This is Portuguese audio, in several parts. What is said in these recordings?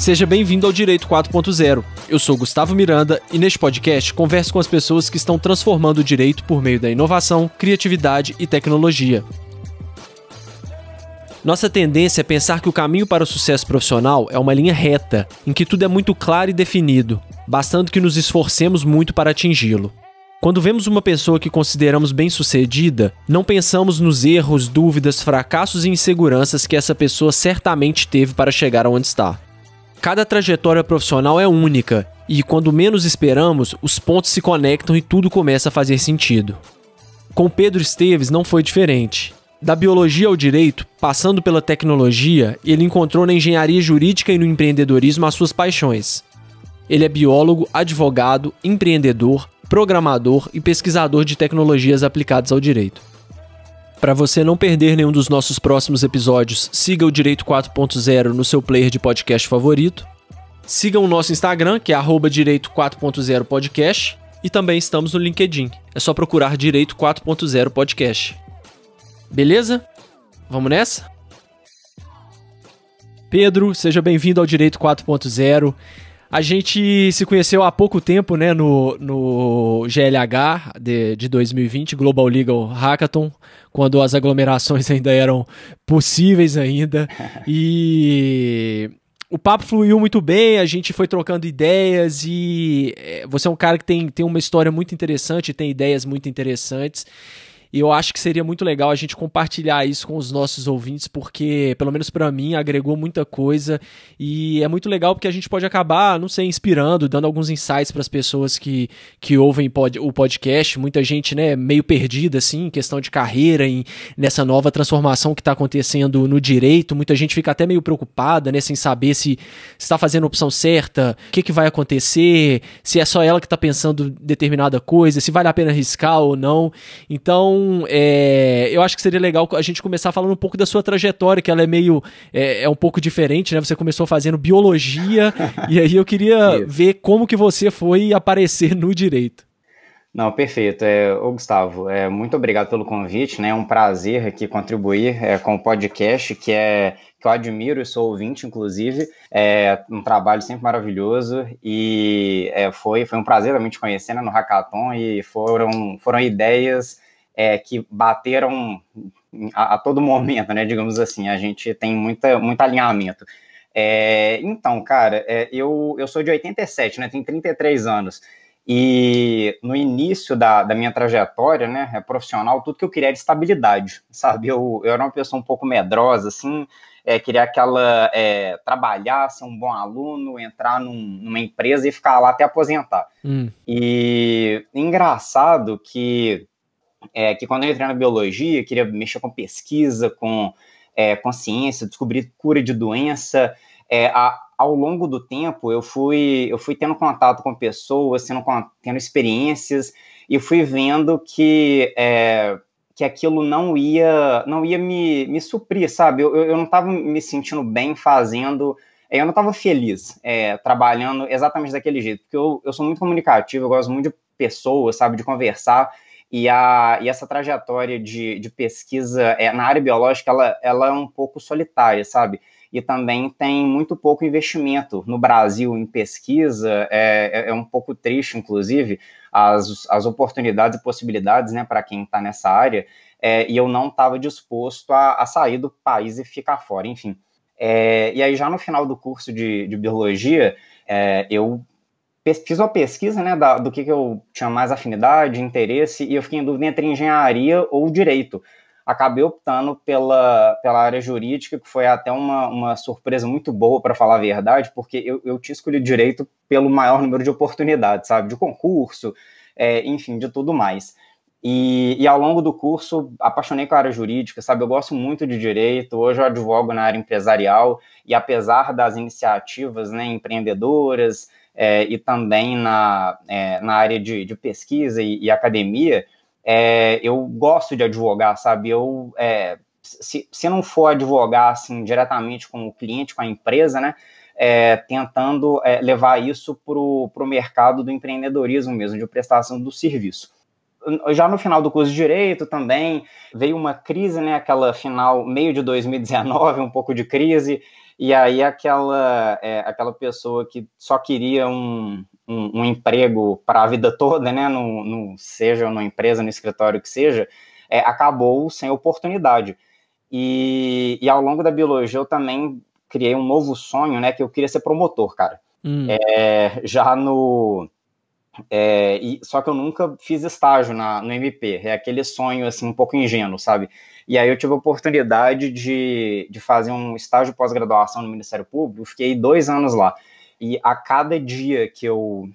Seja bem-vindo ao Direito 4.0. Eu sou Gustavo Miranda e neste podcast converso com as pessoas que estão transformando o direito por meio da inovação, criatividade e tecnologia. Nossa tendência é pensar que o caminho para o sucesso profissional é uma linha reta, em que tudo é muito claro e definido, bastando que nos esforcemos muito para atingi-lo. Quando vemos uma pessoa que consideramos bem-sucedida, não pensamos nos erros, dúvidas, fracassos e inseguranças que essa pessoa certamente teve para chegar onde está. Cada trajetória profissional é única, e quando menos esperamos, os pontos se conectam e tudo começa a fazer sentido. Com Pedro Esteves não foi diferente. Da biologia ao direito, passando pela tecnologia, ele encontrou na engenharia jurídica e no empreendedorismo as suas paixões. Ele é biólogo, advogado, empreendedor, programador e pesquisador de tecnologias aplicadas ao direito. Para você não perder nenhum dos nossos próximos episódios, siga o Direito 4.0 no seu player de podcast favorito. Sigam o nosso Instagram, que é Direito 4.0 Podcast. E também estamos no LinkedIn. É só procurar Direito 4.0 Podcast. Beleza? Vamos nessa? Pedro, seja bem-vindo ao Direito 4.0. A gente se conheceu há pouco tempo, né, no, no GLH de, de 2020, Global Legal Hackathon, quando as aglomerações ainda eram possíveis ainda. E o papo fluiu muito bem, a gente foi trocando ideias e eh, você é um cara que tem, tem uma história muito interessante, tem ideias muito interessantes. E eu acho que seria muito legal a gente compartilhar isso com os nossos ouvintes, porque, pelo menos para mim, agregou muita coisa. E é muito legal porque a gente pode acabar, não sei, inspirando, dando alguns insights para as pessoas que, que ouvem pod, o podcast. Muita gente, né, meio perdida, assim, em questão de carreira, em, nessa nova transformação que está acontecendo no direito. Muita gente fica até meio preocupada, né, sem saber se está fazendo a opção certa, o que, que vai acontecer, se é só ela que está pensando determinada coisa, se vale a pena arriscar ou não. Então, então, é, eu acho que seria legal a gente começar falando um pouco da sua trajetória, que ela é meio. é, é um pouco diferente, né? Você começou fazendo biologia, e aí eu queria ver como que você foi aparecer no direito. Não, perfeito. É, ô, Gustavo, é, muito obrigado pelo convite, né? É um prazer aqui contribuir é, com o podcast, que é que eu admiro e sou ouvinte, inclusive. É um trabalho sempre maravilhoso e é, foi, foi um prazer também te conhecer né, no Hackathon e foram, foram ideias é, que bateram a, a, todo momento, né? Digamos assim, a gente tem muita, muito alinhamento. É, então, cara, é, eu, eu sou de 87, né? Tenho 33 anos. E no início da, da minha trajetória, né, é profissional, tudo que eu queria era estabilidade, sabe? Eu, eu era uma pessoa um pouco medrosa, assim, é, queria aquela. É, trabalhar, ser um bom aluno, entrar num, numa empresa e ficar lá até aposentar. Hum. E engraçado que é, que quando eu entrei na biologia, eu queria mexer com pesquisa, com é, consciência, descobrir cura de doença. É, a, ao longo do tempo, eu fui, eu fui tendo contato com pessoas, tendo, tendo experiências, e fui vendo que, é, que aquilo não ia, não ia me, me suprir, sabe? Eu, eu não estava me sentindo bem fazendo é, eu não estava feliz é, trabalhando exatamente daquele jeito, porque eu, eu sou muito comunicativo, eu gosto muito de pessoas, sabe, de conversar, e, a, e essa trajetória de, de pesquisa é, na área biológica, ela, ela é um pouco solitária, sabe? E também tem muito pouco investimento no Brasil em pesquisa, é, é, é um pouco triste, inclusive, as, as oportunidades e possibilidades né, para quem está nessa área, é, e eu não estava disposto a, a sair do país e ficar fora, enfim. É, e aí, já no final do curso de, de biologia, é, eu fiz uma pesquisa né, da, do que, que eu tinha mais afinidade, interesse, e eu fiquei em dúvida entre engenharia ou direito. Acabei optando pela, pela área jurídica, que foi até uma, uma surpresa muito boa, para falar a verdade, porque eu, eu tinha escolhido direito pelo maior número de oportunidades, sabe? De concurso, é, enfim, de tudo mais. E, e, ao longo do curso, apaixonei com a área jurídica, sabe? Eu gosto muito de direito, hoje eu advogo na área empresarial, e apesar das iniciativas né, empreendedoras, é, e também na, é, na área de, de pesquisa e, e academia, é, eu gosto de advogar, sabe? Eu, é, se, se não for advogar assim, diretamente com o cliente, com a empresa, né? É, tentando é, levar isso para o mercado do empreendedorismo mesmo, de prestação do serviço já no final do curso de direito também veio uma crise, né? Aquela final meio de 2019, um pouco de crise e aí aquela, é, aquela pessoa que só queria um, um, um emprego para a vida toda, né, no, no, seja numa empresa, no escritório que seja, é, acabou sem oportunidade. E, e ao longo da biologia eu também criei um novo sonho, né, que eu queria ser promotor, cara. Hum. É, já no é, e, só que eu nunca fiz estágio na, no MP, é aquele sonho assim um pouco ingênuo, sabe? E aí eu tive a oportunidade de, de fazer um estágio pós-graduação no Ministério Público, fiquei dois anos lá. E a cada dia que eu,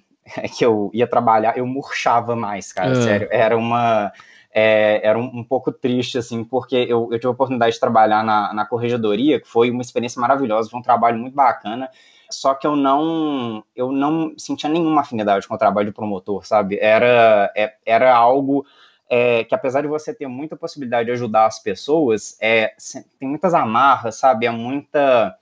que eu ia trabalhar, eu murchava mais, cara, uhum. sério. Era uma. É, era um, um, pouco triste, assim, porque eu, eu tive a oportunidade de trabalhar na, na corregedoria, que foi uma experiência maravilhosa, foi um trabalho muito bacana. Só que eu não eu não sentia nenhuma afinidade com o trabalho de promotor, sabe? Era, é, era algo é, que apesar de você ter muita possibilidade de ajudar as pessoas, é, tem muitas amarras, sabe? É muita.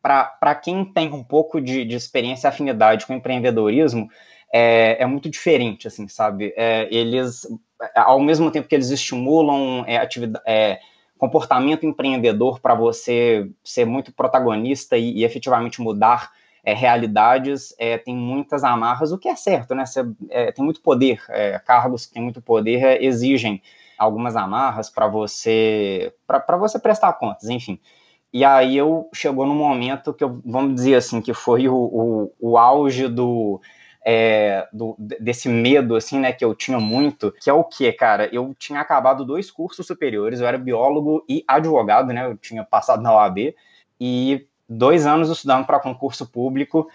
Para quem tem um pouco de, de experiência e afinidade com empreendedorismo, é, é muito diferente, assim, sabe? É, eles, ao mesmo tempo que eles estimulam é, atividade é, comportamento empreendedor para você ser muito protagonista e, e efetivamente mudar é, realidades é, tem muitas amarras, o que é certo, né? Você, é, tem muito poder, cargos que têm muito poder exigem algumas amarras para você para você prestar contas, enfim. E aí eu chegou no momento que eu, vamos dizer assim, que foi o, o, o auge do é, do, desse medo, assim, né, que eu tinha muito, que é o que, cara? Eu tinha acabado dois cursos superiores, eu era biólogo e advogado, né? Eu tinha passado na OAB e dois anos estudando para concurso público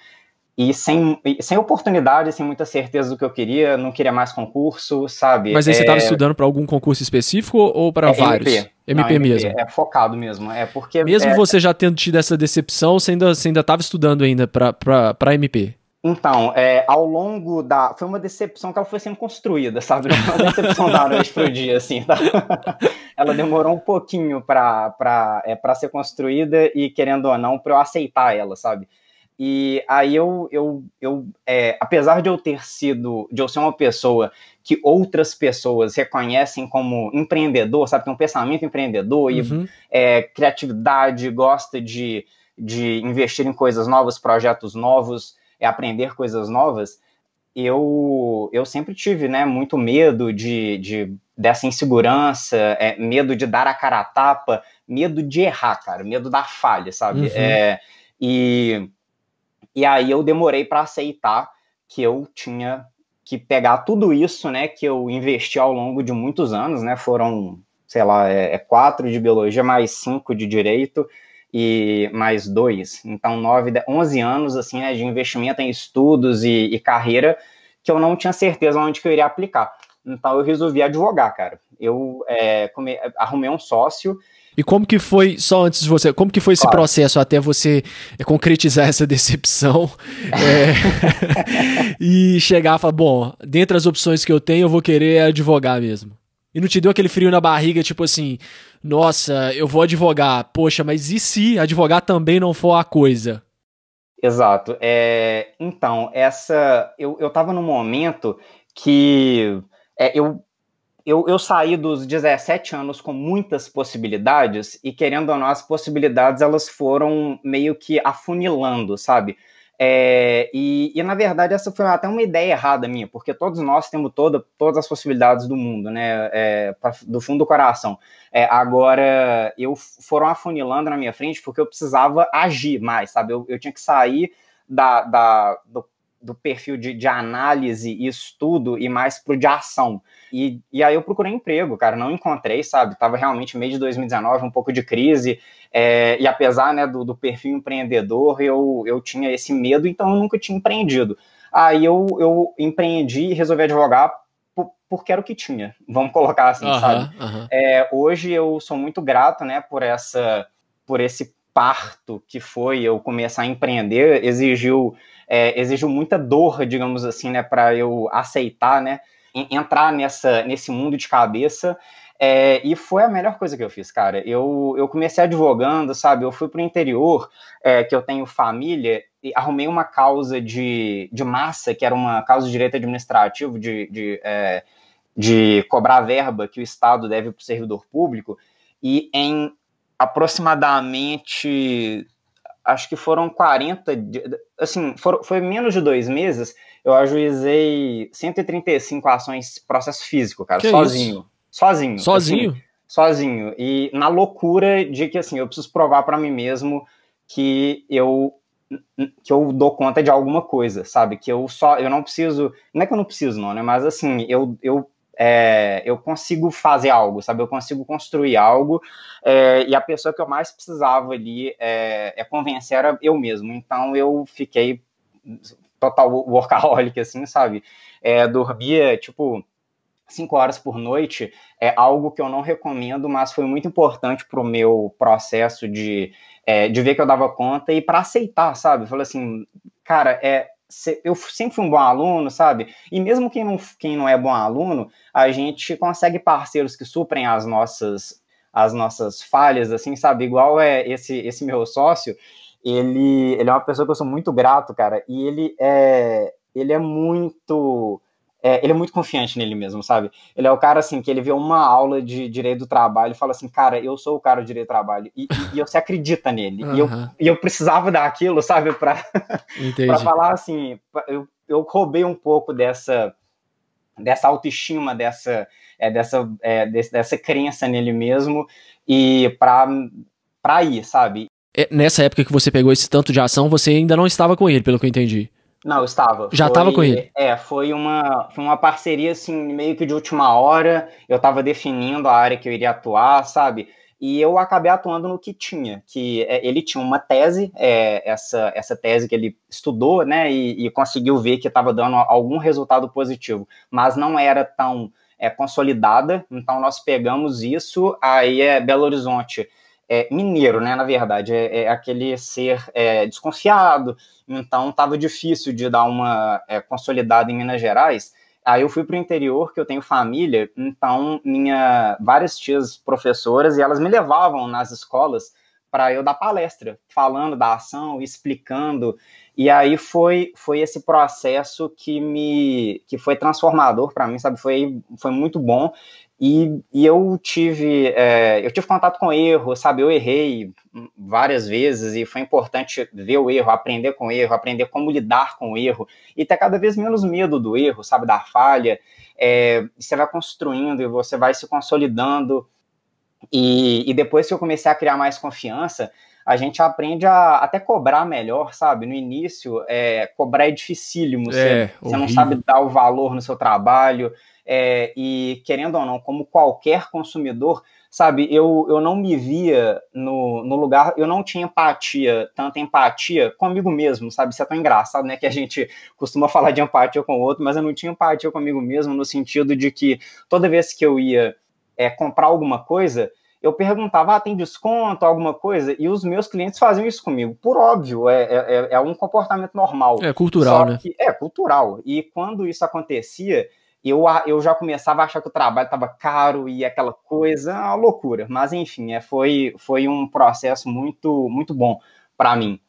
e sem, sem oportunidade, sem muita certeza do que eu queria, não queria mais concurso, sabe? Mas aí você estava é estudando para algum concurso específico ou para é vários? MP. MP, não, MP mesmo. É focado mesmo. É porque mesmo é... você já tendo tido essa decepção, você ainda você ainda estava estudando ainda para MP. Então, é, ao longo da. Foi uma decepção que ela foi sendo construída, sabe? uma decepção da noite para o dia, assim. Tá? ela demorou um pouquinho para é, pra ser construída e, querendo ou não, para eu aceitar ela, sabe? E aí eu, eu, eu é, apesar de eu ter sido, de eu ser uma pessoa que outras pessoas reconhecem como empreendedor, sabe, tem um pensamento empreendedor uhum. e é, criatividade, gosta de, de investir em coisas novas, projetos novos, é aprender coisas novas, eu, eu sempre tive né, muito medo de, de dessa insegurança, é, medo de dar a cara a tapa, medo de errar, cara, medo da falha, sabe? Uhum. É, e, e aí eu demorei para aceitar que eu tinha que pegar tudo isso né, que eu investi ao longo de muitos anos, né? Foram, sei lá, é, é quatro de biologia mais cinco de direito, e mais dois. Então, 9, 11 anos assim, né, de investimento em estudos e, e, carreira que eu não tinha certeza onde que eu iria aplicar. Então, eu resolvi advogar, cara. Eu é, come, arrumei um sócio. E como que foi, só antes de você, como que foi esse claro. processo até você é, concretizar essa decepção é, e chegar e falar, bom, dentre as opções que eu tenho, eu vou querer é advogar mesmo? E não te deu aquele frio na barriga, tipo assim, nossa, eu vou advogar, poxa, mas e se advogar também não for a coisa? Exato. É, então, essa. Eu, eu tava num momento que é, eu, eu, eu saí dos 17 anos com muitas possibilidades, e querendo ou não, as possibilidades elas foram meio que afunilando, sabe? É, e, e, na verdade, essa foi até uma ideia errada minha, porque todos nós temos toda, todas as possibilidades do mundo, né? É, pra, do fundo do coração. É, agora, eu foram afunilando na minha frente porque eu precisava agir mais, sabe? Eu, eu tinha que sair da, da, do do perfil de, de análise e estudo e mais pro de ação. E, e aí eu procurei emprego, cara, não encontrei, sabe? Tava realmente meio de 2019, um pouco de crise, é, e apesar né, do, do perfil empreendedor, eu, eu tinha esse medo, então eu nunca tinha empreendido. Aí eu, eu empreendi e resolvi advogar porque era o que tinha, vamos colocar assim, uhum, sabe? Uhum. É, hoje eu sou muito grato, né, por essa, por esse parto que foi eu começar a empreender, exigiu é, exigiu muita dor, digamos assim, né, para eu aceitar, né, entrar nessa, nesse mundo de cabeça. É, e foi a melhor coisa que eu fiz, cara. Eu, eu comecei advogando, sabe? Eu fui pro interior, é, que eu tenho família, e arrumei uma causa de, de massa, que era uma causa de direito administrativo, de, de, é, de cobrar verba que o Estado deve pro servidor público. E em aproximadamente acho que foram 40, assim, foi menos de dois meses, eu ajuizei 135 ações processo físico, cara, que sozinho. Isso? Sozinho. Assim, sozinho? Assim, sozinho. E na loucura de que, assim, eu preciso provar para mim mesmo que eu que eu dou conta de alguma coisa, sabe? Que eu só, eu não preciso, não é que eu não preciso não, né? Mas assim, eu, eu é, eu consigo fazer algo, sabe? Eu consigo construir algo. É, e a pessoa que eu mais precisava ali é, é convencer era eu mesmo. Então eu fiquei total workaholic, assim, sabe? É, dormia, tipo, cinco horas por noite é algo que eu não recomendo, mas foi muito importante para o meu processo de, é, de ver que eu dava conta e para aceitar, sabe? Falei assim, cara, é eu sempre fui um bom aluno, sabe? E mesmo quem não, quem não é bom aluno, a gente consegue parceiros que suprem as nossas as nossas falhas, assim, sabe? Igual é esse esse meu sócio, ele ele é uma pessoa que eu sou muito grato, cara, e ele é ele é muito é, ele é muito confiante nele mesmo, sabe? Ele é o cara, assim, que ele vê uma aula de direito do trabalho e fala assim, cara, eu sou o cara do direito do trabalho. E, e, e acredita nele. Uhum. E, eu, e eu precisava daquilo, sabe? Pra, pra falar assim, eu, eu roubei um pouco dessa dessa autoestima, dessa, é, dessa, é, desse, dessa crença nele mesmo e pra, pra ir, sabe? É, nessa época que você pegou esse tanto de ação, você ainda não estava com ele, pelo que eu entendi. Não, estava. Já estava com ele? É, foi uma, foi uma parceria, assim, meio que de última hora. Eu estava definindo a área que eu iria atuar, sabe? E eu acabei atuando no que tinha, que é, ele tinha uma tese, é, essa, essa tese que ele estudou, né, e, e conseguiu ver que estava dando algum resultado positivo, mas não era tão é, consolidada, então nós pegamos isso, aí é Belo Horizonte é, mineiro, né? Na verdade, é, é aquele ser é, desconfiado, então estava difícil de dar uma é, consolidada em Minas Gerais. Aí eu fui para o interior, que eu tenho família, então minha várias tias professoras e elas me levavam nas escolas para eu dar palestra, falando da ação, explicando. E aí foi foi esse processo que me que foi transformador para mim, sabe? Foi foi muito bom. E, e eu tive é, eu tive contato com erro, sabe? Eu errei várias vezes e foi importante ver o erro, aprender com o erro, aprender como lidar com o erro e ter cada vez menos medo do erro, sabe? Da falha. É, você vai construindo e você vai se consolidando. E, e depois que eu comecei a criar mais confiança, a gente aprende a até cobrar melhor, sabe? No início, é, cobrar é dificílimo. Você, é, você não sabe dar o valor no seu trabalho, é, e querendo ou não, como qualquer consumidor, sabe, eu, eu não me via no, no lugar, eu não tinha empatia, tanta empatia comigo mesmo, sabe? Isso é tão engraçado, né? Que a gente costuma falar de empatia com o outro, mas eu não tinha empatia comigo mesmo, no sentido de que toda vez que eu ia é, comprar alguma coisa, eu perguntava, ah, tem desconto, alguma coisa? E os meus clientes faziam isso comigo. Por óbvio, é, é, é, é um comportamento normal. É cultural, né? Que, é cultural. E quando isso acontecia, eu, eu já começava a achar que o trabalho estava caro e aquela coisa, uma loucura. Mas enfim, é, foi, foi um processo muito, muito bom para mim.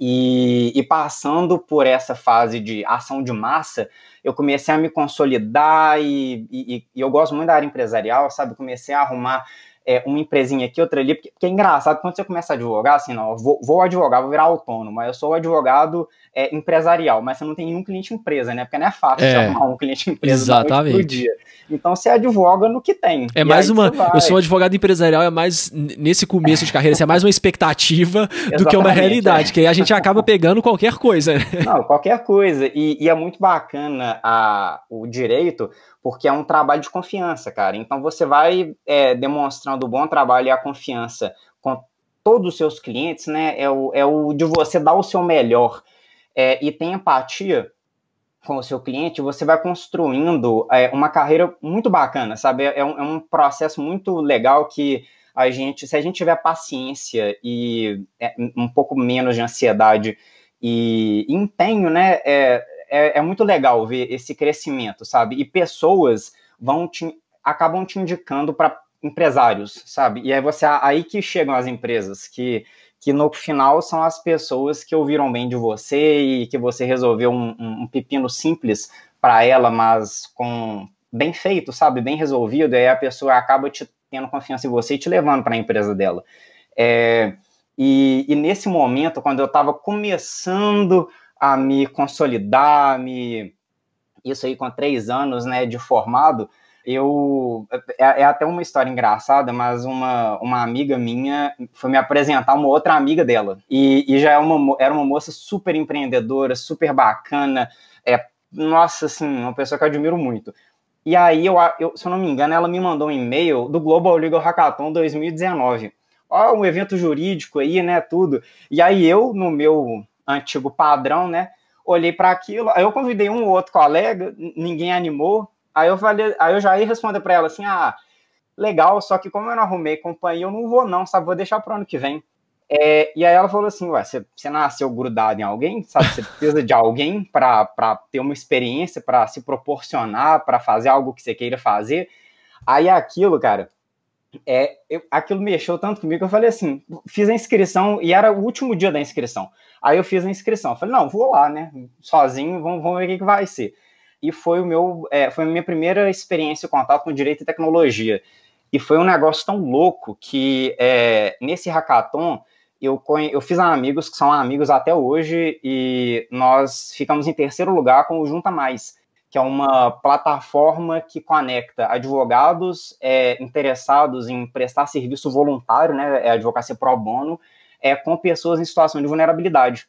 E, e, passando por essa fase de ação de massa, eu comecei a me consolidar e, e, e eu gosto muito da área empresarial, sabe? Comecei a arrumar é, uma empresinha aqui, outra ali, porque, porque, é engraçado, quando você começa a advogar, assim, não, vou, vou advogar, vou virar autônomo, mas eu sou advogado é, empresarial, mas você não tem nenhum cliente empresa, né? Porque não é fácil é, chamar um cliente empresa exatamente. dia. Então você advoga no que tem. É mais uma. Eu sou um advogado empresarial, é mais nesse começo de carreira, isso é mais uma expectativa do que uma é. realidade, é. que aí a gente acaba pegando qualquer coisa. Né? Não, qualquer coisa. E, e é muito bacana a, o direito, porque é um trabalho de confiança, cara. Então você vai é, demonstrando o bom trabalho e a confiança com todos os seus clientes, né? É o, é o de você dar o seu melhor é, e tem empatia com o seu cliente, você vai construindo é, uma carreira muito bacana, sabe? É, é um, é um, processo muito legal que a gente, se a gente tiver paciência e é, um pouco menos de ansiedade e empenho, né? É, é, é, muito legal ver esse crescimento, sabe? E pessoas vão te, acabam te indicando para empresários, sabe? E aí você aí que chegam as empresas que que no final são as pessoas que ouviram bem de você e que você resolveu um, um pepino simples para ela, mas com bem feito, sabe, bem resolvido, aí a pessoa acaba te tendo confiança em você e te levando para a empresa dela. É, e, e, nesse momento, quando eu estava começando a me consolidar, me isso aí com três anos, né, de formado, eu é, é, até uma história engraçada, mas uma, uma amiga minha foi me apresentar uma outra amiga dela e, e já é uma, era uma moça super empreendedora, super bacana, é nossa assim uma pessoa que eu admiro muito. E aí eu, eu se eu não me engano ela me mandou um e-mail do Global Legal Hackathon 2019. Ó, um evento jurídico aí, né, tudo. E aí eu, no meu antigo padrão, né, olhei para aquilo, aí eu convidei um ou outro colega, ninguém animou, Aí eu falei, aí eu já ia responder para ela assim: "Ah, legal, só que como eu não arrumei companhia, eu não vou não, sabe? Vou deixar pro ano que vem". É, e aí ela falou assim: Ué, você nasceu grudado em alguém, sabe? Você precisa de alguém para ter uma experiência, para se proporcionar, para fazer algo que você queira fazer. Aí aquilo, cara, é, eu, aquilo mexeu tanto comigo que eu falei assim: fiz a inscrição e era o último dia da inscrição. Aí eu fiz a inscrição. Falei: Não, vou lá, né? Sozinho, vamos, vamos ver o que, que vai ser e foi o meu, é, foi a minha primeira experiência em contato com direito e tecnologia. E foi um negócio tão louco que é, nesse hackathon eu, eu fiz amigos que são amigos até hoje e nós ficamos em terceiro lugar com o Junta Mais, que é uma plataforma que conecta advogados é, interessados em prestar serviço voluntário, né, é advocacia pro bono, é, com pessoas em situação de vulnerabilidade.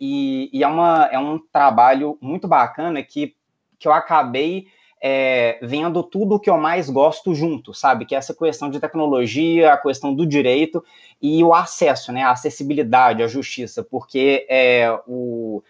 E, e é, uma, é um trabalho muito bacana que que eu acabei é, vendo tudo o que eu mais gosto junto, sabe? Que é essa questão de tecnologia, a questão do direito e o acesso, né? A acessibilidade, a justiça, porque é, o,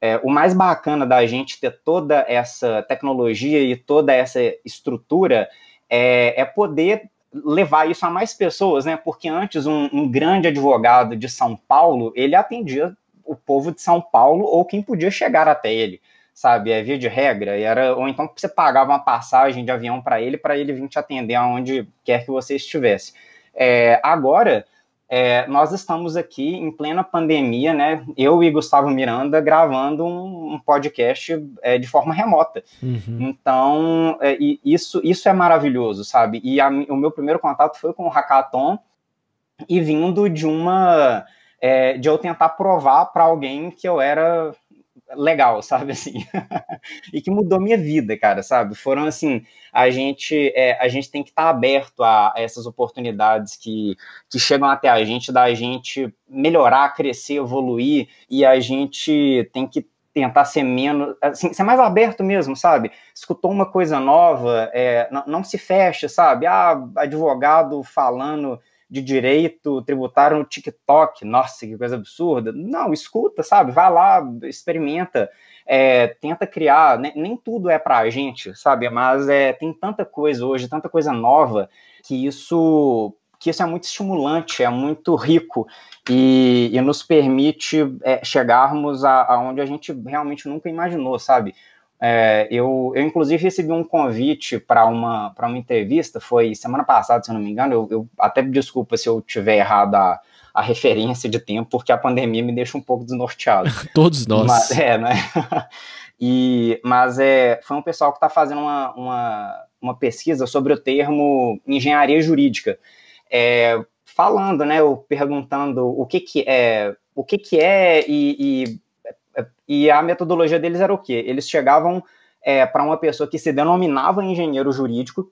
é, o mais bacana da gente ter toda essa tecnologia e toda essa estrutura é, é poder levar isso a mais pessoas, né? Porque antes um, um grande advogado de São Paulo ele atendia o povo de São Paulo ou quem podia chegar até ele sabe? É via de regra. E era, ou então você pagava uma passagem de avião para ele, para ele vir te atender aonde quer que você estivesse. É, agora, é, nós estamos aqui em plena pandemia, né? Eu e Gustavo Miranda gravando um, um podcast é, de forma remota. Uhum. Então, é, isso, isso é maravilhoso, sabe? E a, o meu primeiro contato foi com o Hackathon e vindo de uma. É, de eu tentar provar para alguém que eu era legal, sabe assim, e que mudou minha vida, cara, sabe? Foram assim, a gente é, a gente tem que estar tá aberto a, a, essas oportunidades que, que chegam até a gente, da gente melhorar, crescer, evoluir, e a gente tem que tentar ser menos, assim, ser mais aberto mesmo, sabe? Escutou uma coisa nova, é, não, não se fecha, sabe? Ah, advogado falando de direito tributário no TikTok. Nossa, que coisa absurda. Não, escuta, sabe? Vai lá, experimenta, é, tenta criar. Nem tudo é para a gente, sabe? Mas é, tem tanta coisa hoje, tanta coisa nova, que isso que isso é muito estimulante, é muito rico e, e nos permite é, chegarmos aonde a, a gente realmente nunca imaginou, sabe? É, eu, eu, inclusive, recebi um convite para uma, uma entrevista, foi semana passada, se eu não me engano. Eu, eu até desculpa se eu tiver errado a, a referência de tempo, porque a pandemia me deixa um pouco desnorteado. Todos nós. Mas, é, né? e, mas é, foi um pessoal que está fazendo uma, uma, uma, pesquisa sobre o termo engenharia jurídica. É, falando, né, eu perguntando o que que é, o que que é e, e e a metodologia deles era o quê? Eles chegavam é, para uma pessoa que se denominava engenheiro jurídico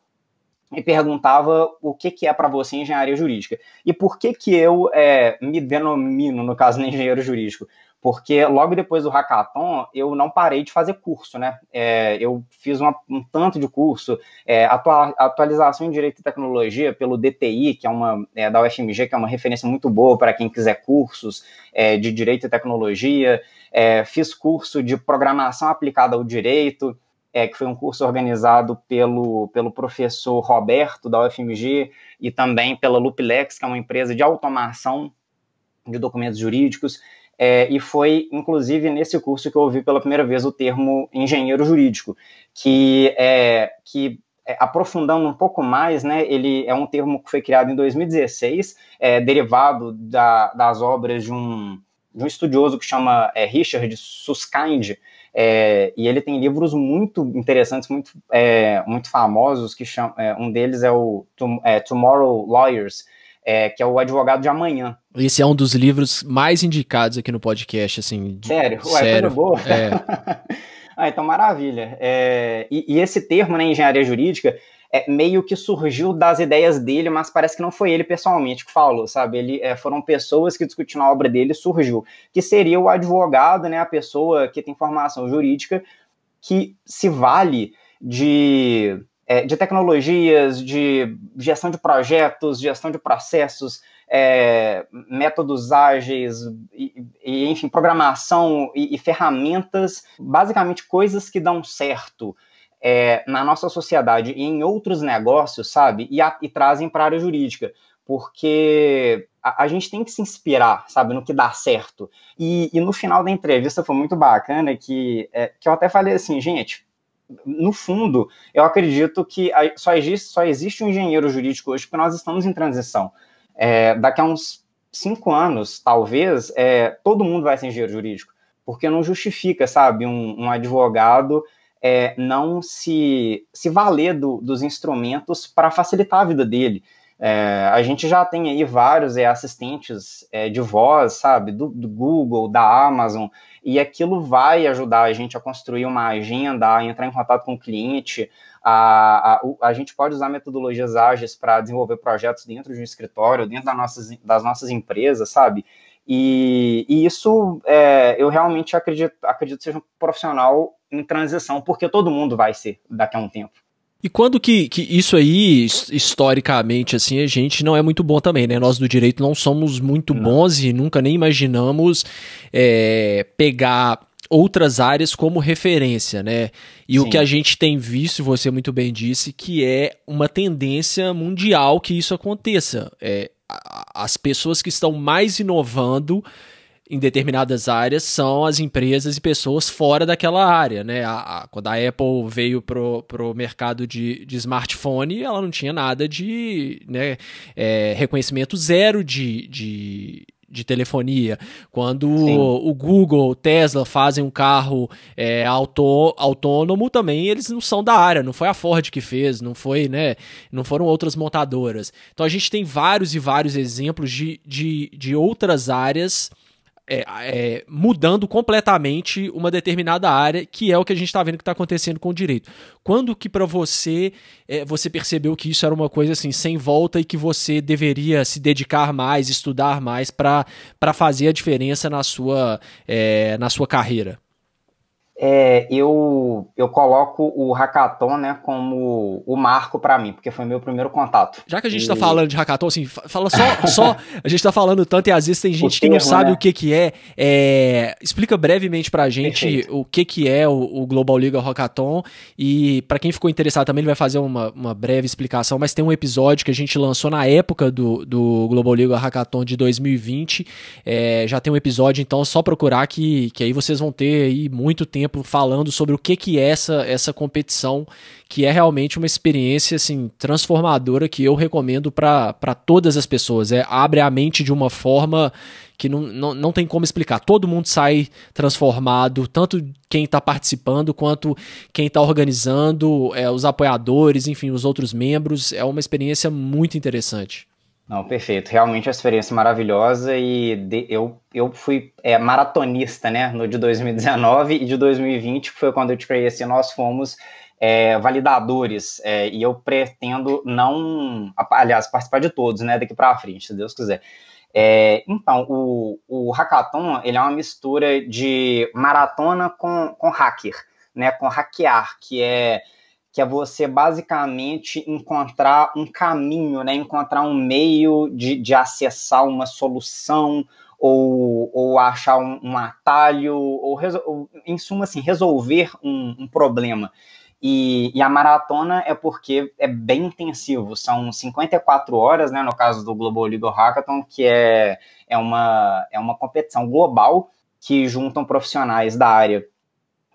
e perguntava o que, que é para você engenharia jurídica. E por que, que eu é, me denomino, no caso, engenheiro jurídico? porque logo depois do hackathon eu não parei de fazer curso, né? É, eu fiz uma, um tanto de curso, é, atua, atualização em direito e tecnologia pelo DTI, que é uma é, da UFMG, que é uma referência muito boa para quem quiser cursos é, de direito e tecnologia. É, fiz curso de programação aplicada ao direito. É, que foi um curso organizado pelo, pelo professor Roberto, da UFMG, e também pela Lupilex, que é uma empresa de automação de documentos jurídicos. É, e foi, inclusive, nesse curso que eu ouvi pela primeira vez o termo engenheiro jurídico, que, é, que é, aprofundando um pouco mais, né, ele é um termo que foi criado em 2016, é, derivado da, das obras de um, de um estudioso que chama é, Richard Susskind, é, e ele tem livros muito interessantes, muito, é, muito famosos, que chama, é, um deles é o Tomorrow Lawyers, é, que é o Advogado de Amanhã. Esse é um dos livros mais indicados aqui no podcast, assim. De... Sério? Ué, sério. boa? É. ah, então maravilha. É, e, e, esse termo, né, engenharia jurídica, é, meio que surgiu das ideias dele, mas parece que não foi ele pessoalmente que falou, sabe? Ele, é, foram pessoas que discutiram a obra dele surgiu, que seria o advogado, né, a pessoa que tem formação jurídica, que se vale de é, de tecnologias, de gestão de projetos, gestão de processos, é, métodos ágeis, e, e enfim, programação e, e, ferramentas, basicamente coisas que dão certo é, na nossa sociedade e em outros negócios, sabe? E, a, e trazem para a área jurídica, porque a, a, gente tem que se inspirar, sabe, no que dá certo. E, no final da entrevista foi muito bacana que, é, que eu até falei assim, gente, no fundo, eu acredito que só existe, só existe um engenheiro jurídico hoje porque nós estamos em transição. É, daqui a uns cinco anos, talvez, é, todo mundo vai ser engenheiro jurídico, porque não justifica, sabe, um, um advogado é, não se, se valer do, dos instrumentos para facilitar a vida dele. É, a gente já tem aí vários é, assistentes é, de voz, sabe, do, do, Google, da Amazon, e aquilo vai ajudar a gente a construir uma agenda, a entrar em contato com o cliente, a, a, a gente pode usar metodologias ágeis para desenvolver projetos dentro de um escritório, dentro das nossas, das nossas empresas, sabe? E, e isso é, eu realmente acredito, acredito que seja um profissional em transição, porque todo mundo vai ser daqui a um tempo. E quando que, que isso aí, historicamente, assim, a gente não é muito bom também, né? Nós do direito não somos muito não. bons e nunca nem imaginamos é, pegar outras áreas como referência, né? E Sim. o que a gente tem visto, você muito bem disse, que é uma tendência mundial que isso aconteça. É, as pessoas que estão mais inovando em determinadas áreas são as empresas e pessoas fora daquela área, né? A, a, quando a Apple veio pro, pro mercado de, de smartphone, ela não tinha nada de né, é, reconhecimento zero de, de de telefonia. Quando o, o, Google, o Tesla fazem um carro é, auto, autônomo, também eles não são da área. Não foi a Ford que fez, não foi, né? Não foram outras montadoras. Então a gente tem vários e vários exemplos de, de, de outras áreas é, é, mudando completamente uma determinada área, que é o que a gente está vendo que está acontecendo com o direito. Quando que para você é, você percebeu que isso era uma coisa assim sem volta e que você deveria se dedicar mais, estudar mais para fazer a diferença na sua, é, na sua carreira? é, eu, eu coloco o hackathon né, como o marco para mim, porque foi meu primeiro contato. Já que a gente está falando de hackathon, assim, fala só, só a gente está falando tanto e às vezes tem gente que não sabe né? o que, que é. é. Explica brevemente para a gente Perfeito. o que, que é o, o Global League Hackathon e para quem ficou interessado também ele vai fazer uma, uma breve explicação, mas tem um episódio que a gente lançou na época do, do Global League Hackathon de 2020, é, já tem um episódio, então é só procurar que, que aí vocês vão ter aí muito tempo tempo falando sobre o que, que é essa, essa competição, que é realmente uma experiência assim, transformadora que eu recomendo para todas as pessoas. É, abre a mente de uma forma que não, não, não tem como explicar. Todo mundo sai transformado, tanto quem está participando quanto quem está organizando, é, os apoiadores, enfim, os outros membros. É uma experiência muito interessante. Não, perfeito. Realmente uma experiência maravilhosa e de, eu, eu fui é, maratonista, né, no de 2019 e de 2020, que foi quando eu te conheci, assim, nós fomos é, validadores é, e eu pretendo não, aliás, participar de todos, né, daqui para frente, se Deus quiser. É, então, o, o hackathon, ele é uma mistura de maratona com, com hacker, né, com hackear, que é que é você basicamente encontrar um caminho, né? encontrar um meio de, de acessar uma solução ou, ou achar um, um atalho, ou, ou, em suma, assim, resolver um, um problema. E, e, a maratona é porque é bem intensivo, são 54 horas, né, no caso do Global Legal Hackathon, que é, é, uma, é uma competição global que juntam profissionais da área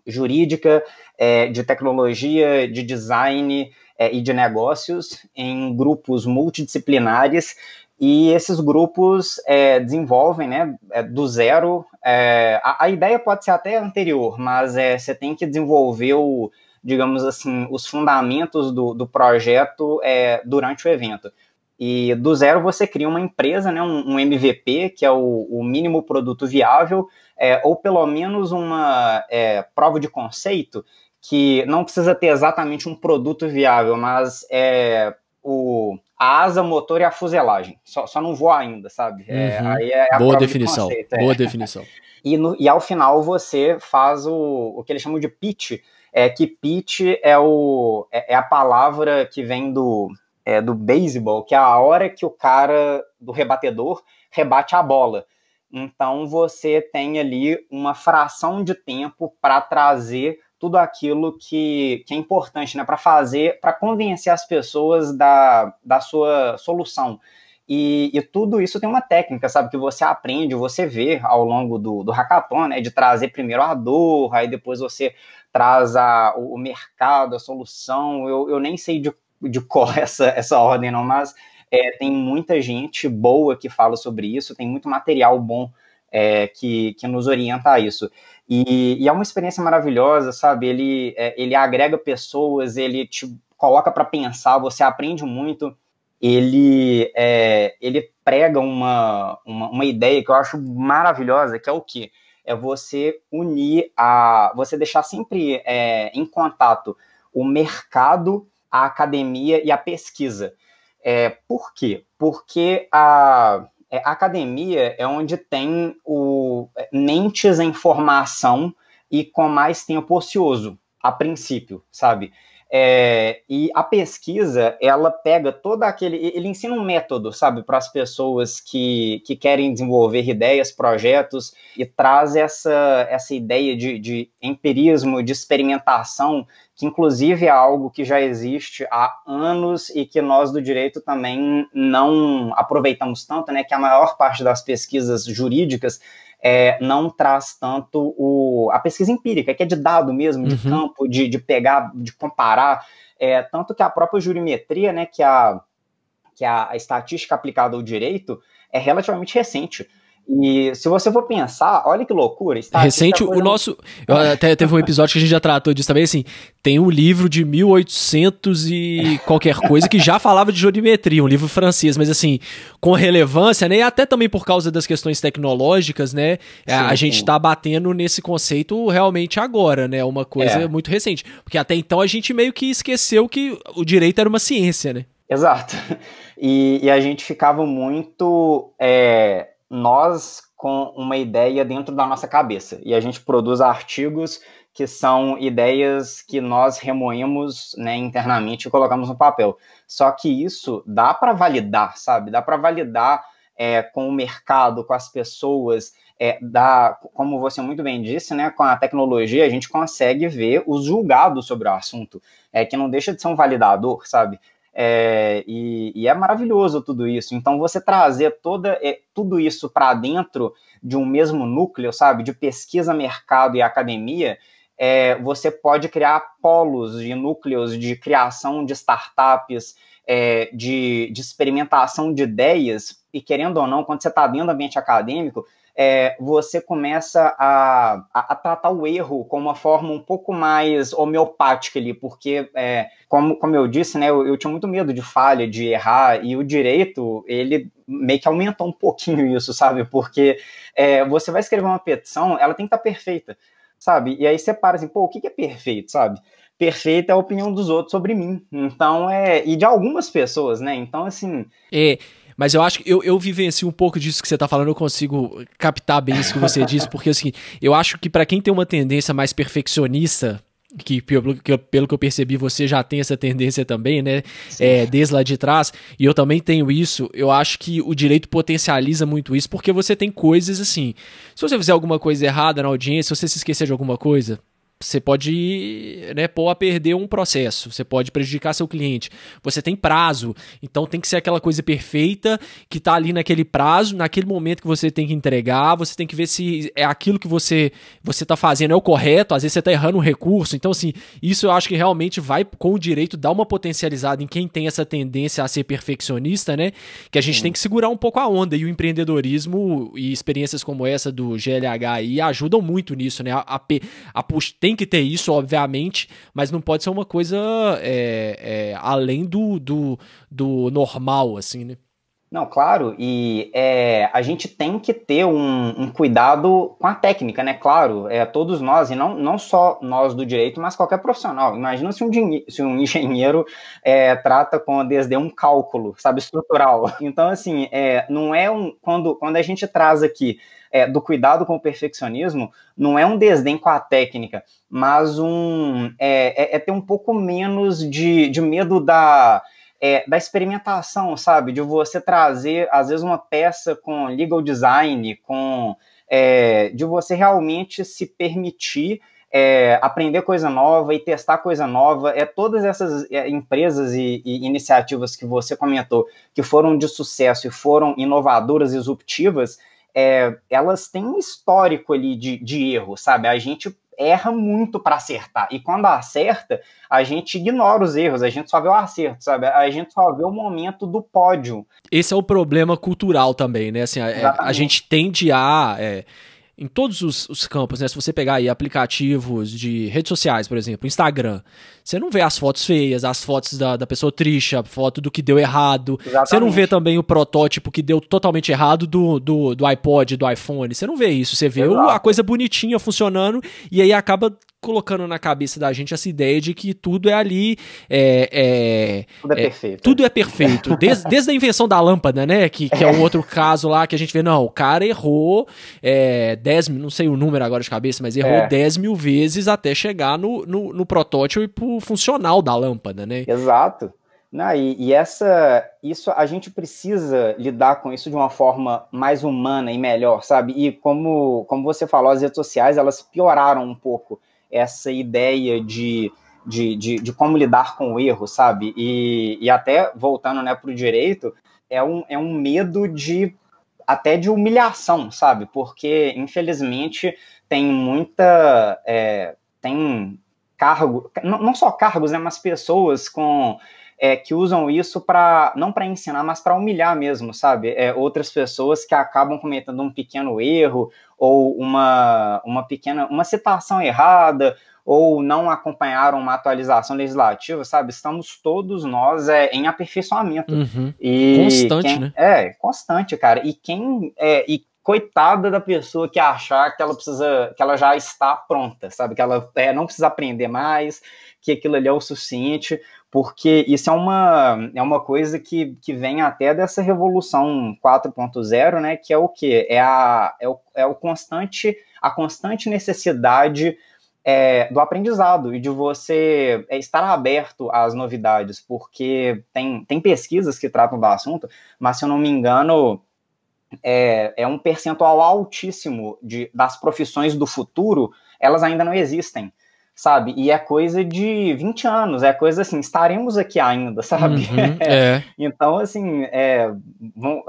jurídica, é, de tecnologia, de design é, e de negócios em grupos multidisciplinares e esses grupos é, desenvolvem né, é, do zero. É, a, a, ideia pode ser até anterior, mas é, você tem que desenvolver, o, digamos assim, os fundamentos do, do projeto é, durante o evento. E do zero você cria uma empresa, né, um, um MVP, que é o, o mínimo produto viável, é, ou pelo menos uma é, prova de conceito, que não precisa ter exatamente um produto viável, mas é o, a asa, o motor e a fuselagem. Só, só não voa ainda, sabe? É, uhum. aí é a Boa definição. É. Boa definição. e, no, e ao final você faz o, o que eles chamam de pitch, é que pitch é, o, é, é a palavra que vem do, é, do beisebol, que é a hora que o cara do rebatedor rebate a bola. Então você tem ali uma fração de tempo para trazer tudo aquilo que, que é importante né, para fazer, para convencer as pessoas da, da sua solução. E, e, tudo isso tem uma técnica, sabe? Que você aprende, você vê ao longo do, do hackathon, né? De trazer primeiro a dor, aí depois você traz a, o, mercado, a solução. Eu, eu nem sei de, de qual é essa, essa ordem, não, mas é, tem muita gente boa que fala sobre isso, tem muito material bom é, que, que nos orienta a isso. E, e é uma experiência maravilhosa, sabe? Ele, é, ele agrega pessoas, ele te coloca para pensar, você aprende muito. Ele, é, ele prega uma, uma, uma ideia que eu acho maravilhosa, que é o quê? É você unir a. você deixar sempre é, em contato o mercado, a academia e a pesquisa. É, por quê? Porque a, é, academia é onde tem o mentes é, em formação e com mais tempo ocioso, a princípio, sabe? É, e a pesquisa, ela pega todo aquele. Ele ensina um método, sabe, para as pessoas que, que querem desenvolver ideias, projetos, e traz essa, essa ideia de, de empirismo, de experimentação, que inclusive é algo que já existe há anos e que nós do direito também não aproveitamos tanto, né? Que a maior parte das pesquisas jurídicas é, não traz tanto o, a pesquisa empírica, que é de dado mesmo, de uhum. campo, de, de pegar, de comparar. É, tanto que a própria jurimetria, né, que a, que a, a estatística aplicada ao direito, é relativamente recente. E se você for pensar, olha que loucura. Recente, o nosso. Não... Ah. Até teve um episódio que a gente já tratou disso também, assim. Tem um livro de 1800 e qualquer coisa que já falava de geometria, um livro francês, mas assim, com relevância, né? E até também por causa das questões tecnológicas, né? Sim, a sim. gente está batendo nesse conceito realmente agora, né? Uma coisa é. muito recente. Porque até então a gente meio que esqueceu que o direito era uma ciência, né? Exato. E, e a gente ficava muito. É nós com uma ideia dentro da nossa cabeça. E a gente produz artigos que são ideias que nós remoemos né, internamente e colocamos no papel. Só que isso dá para validar, sabe? Dá para validar é, com o mercado, com as pessoas, é, dá, como você muito bem disse, né, com a tecnologia a gente consegue ver os julgados sobre o assunto, é, que não deixa de ser um validador, sabe? É, e, e, é maravilhoso tudo isso. Então, você trazer toda, é, tudo isso para dentro de um mesmo núcleo, sabe, de pesquisa, mercado e academia, é, você pode criar polos de núcleos de criação de startups, é, de, de experimentação de ideias, e querendo ou não, quando você está dentro do ambiente acadêmico, é, você começa a, a, a, tratar o erro com uma forma um pouco mais homeopática ali, porque, é, como, como eu disse, né, eu, eu tinha muito medo de falha, de errar, e o direito, ele meio que aumentou um pouquinho isso, sabe? Porque é, você vai escrever uma petição, ela tem que estar tá perfeita, sabe? E aí você para assim, pô, o que, que é perfeito, sabe? perfeita é a opinião dos outros sobre mim. Então é. E de algumas pessoas, né? Então, assim. É, mas eu acho que eu, eu vivencio um pouco disso que você tá falando, eu consigo captar bem isso que você disse, porque assim, eu acho que para quem tem uma tendência mais perfeccionista, que pelo, que pelo que eu percebi você já tem essa tendência também, né? É, desde lá de trás, e eu também tenho isso. Eu acho que o direito potencializa muito isso, porque você tem coisas assim. Se você fizer alguma coisa errada na audiência, se você se esquecer de alguma coisa, você pode né, pôr a perder um processo, você pode prejudicar seu cliente. Você tem prazo, então tem que ser aquela coisa perfeita que está ali naquele prazo, naquele momento que você tem que entregar, você tem que ver se é aquilo que você você está fazendo é o correto, às vezes você está errando um recurso. Então, assim, isso eu acho que realmente vai com o direito dar uma potencializada em quem tem essa tendência a ser perfeccionista, né? Que a gente hum. tem que segurar um pouco a onda e o empreendedorismo e experiências como essa do GLH aí ajudam muito nisso, né? A, a, a, a tem que ter isso, obviamente, mas não pode ser uma coisa é, é, além do, do, do normal, assim, né? Não, claro, e é, a gente tem que ter um, um, cuidado com a técnica, né? Claro, é, todos nós, e não, não só nós do direito, mas qualquer profissional. Imagina se um, se um engenheiro é, trata com desde um cálculo, sabe, estrutural. Então, assim, é, não é um. Quando, quando a gente traz aqui é, do cuidado com o perfeccionismo não é um desdém com a técnica, mas um é, é, é ter um pouco menos de, de medo da, é, da experimentação, sabe? De você trazer, às vezes, uma peça com legal design, com é, de você realmente se permitir é, aprender coisa nova e testar coisa nova. É todas essas é, empresas e, e, iniciativas que você comentou que foram de sucesso e foram inovadoras e disruptivas é, elas têm um histórico ali de, de erro, sabe? A gente erra muito para acertar. E quando acerta, a gente ignora os erros, a gente só vê o acerto, sabe? A gente só vê o momento do pódio. Esse é o problema cultural também, né? Assim, a, é, a gente tende a. É, em todos os, os, campos, né? Se você pegar aí aplicativos de redes sociais, por exemplo, Instagram, você não vê as fotos feias, as fotos da, da pessoa triste, a foto do que deu errado. Exatamente. Você não vê também o protótipo que deu totalmente errado do, do, do iPod, do iPhone. Você não vê isso. Você vê Exato. a coisa bonitinha funcionando e aí acaba colocando na cabeça da gente essa ideia de que tudo é ali. É, é, tudo é, é perfeito. tudo é perfeito. Desde desde a invenção da lâmpada, né? Que, que é um outro caso lá que a gente vê, não, o cara errou é, 10, não sei o número agora de cabeça, mas errou é. 10 mil vezes até chegar no, no, no protótipo funcional da lâmpada, né? Exato. Não, e, e, essa, isso a gente precisa lidar com isso de uma forma mais humana e melhor, sabe? E como, como você falou, as redes sociais elas pioraram um pouco essa ideia de, de, de, de como lidar com o erro, sabe? E, e até voltando né, para o direito, é um, é um medo de até de humilhação, sabe? Porque infelizmente tem muita é, tem cargo, não só cargos, né, mas pessoas com é, que usam isso para não para ensinar, mas para humilhar mesmo, sabe? É, outras pessoas que acabam cometendo um pequeno erro ou uma, uma pequena uma citação errada ou não acompanharam uma atualização legislativa, sabe? Estamos todos nós é, em aperfeiçoamento. Uhum. E constante, quem, né? É, constante, cara. E quem é, e coitada da pessoa que achar que ela precisa, que ela já está pronta, sabe? Que ela é, não precisa aprender mais, que aquilo ali é o suficiente, porque isso é uma, é uma coisa que, que vem até dessa revolução 4.0, né? Que é o quê? É, a, é, o, é o constante, a constante necessidade é, do aprendizado e de você é, estar aberto às novidades, porque tem, tem pesquisas que tratam do assunto, mas se eu não me engano, é, é um percentual altíssimo de, das profissões do futuro, elas ainda não existem, sabe? E é coisa de 20 anos, é coisa assim, estaremos aqui ainda, sabe? Uhum, é. então, assim, é,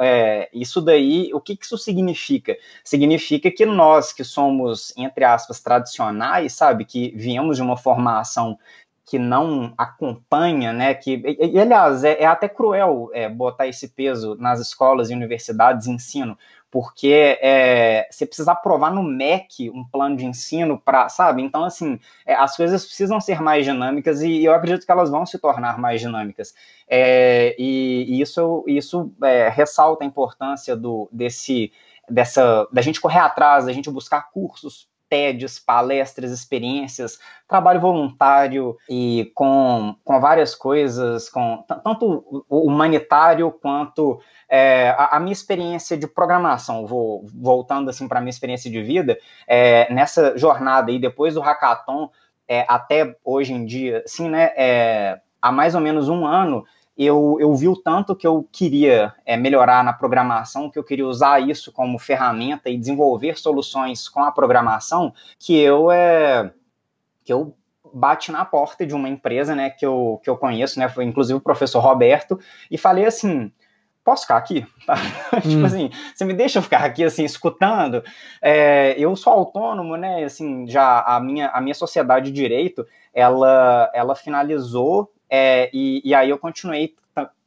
é, isso daí, o que, que isso significa? Significa que nós que somos, entre aspas, tradicionais, sabe? Que viemos de uma formação que não acompanha, né? Que, e, e aliás, é, é, até cruel é, botar esse peso nas escolas e universidades de ensino, porque é, você precisa aprovar no MEC um plano de ensino para, sabe? Então, assim, é, as coisas precisam ser mais dinâmicas e, e, eu acredito que elas vão se tornar mais dinâmicas. É, e, e, isso, isso é, ressalta a importância do, desse, dessa, da gente correr atrás, da gente buscar cursos TEDs, palestras, experiências, trabalho voluntário e com, com várias coisas, com tanto humanitário quanto é, a, a, minha experiência de programação. Vou voltando assim para a minha experiência de vida é, nessa jornada e depois do hackathon é, até hoje em dia, assim, né? É, há mais ou menos um ano eu, eu vi o tanto que eu queria é, melhorar na programação, que eu queria usar isso como ferramenta e desenvolver soluções com a programação, que eu é, que eu bati na porta de uma empresa, né, que eu, que eu conheço, né, foi inclusive o professor Roberto, e falei assim, posso ficar aqui? Tá? tipo hum. assim, você me deixa ficar aqui, assim, escutando? É, eu sou autônomo, né, assim, já a minha, a minha sociedade de direito, ela, ela finalizou é, e, e, aí eu continuei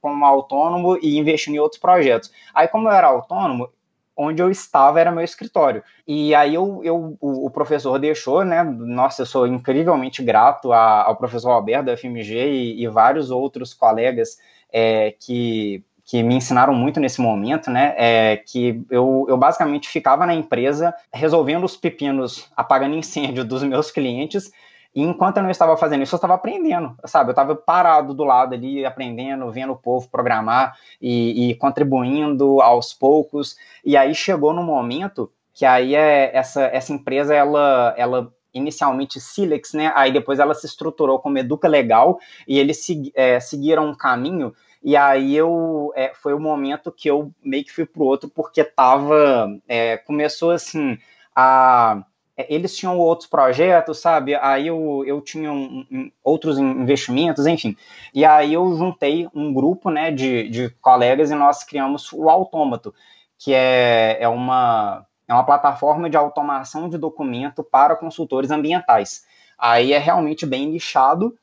como autônomo e investindo em outros projetos. Aí, como eu era autônomo, onde eu estava era meu escritório. E aí eu, eu o, o, professor deixou, né? Nossa, eu sou incrivelmente grato a, ao professor Alberto da FMG e, e vários outros colegas é, que que me ensinaram muito nesse momento, né? É que eu, eu basicamente ficava na empresa resolvendo os pepinos, apagando incêndio dos meus clientes e enquanto eu não estava fazendo isso, eu estava aprendendo, sabe? Eu estava parado do lado ali, aprendendo, vendo o povo programar e, e contribuindo aos poucos. E aí chegou no momento que aí é essa, essa empresa, ela, ela inicialmente Silex, né? Aí depois ela se estruturou como Educa Legal e eles se, é, seguiram um caminho. E aí eu é, foi o momento que eu meio que fui pro outro porque tava é, começou assim a é, eles tinham outros projetos, sabe? Aí eu, eu tinha um, um, outros investimentos, enfim. E aí eu juntei um grupo né, de, de colegas e nós criamos o Autômato, que é, é, uma, é uma plataforma de automação de documento para consultores ambientais. Aí é realmente bem nichado.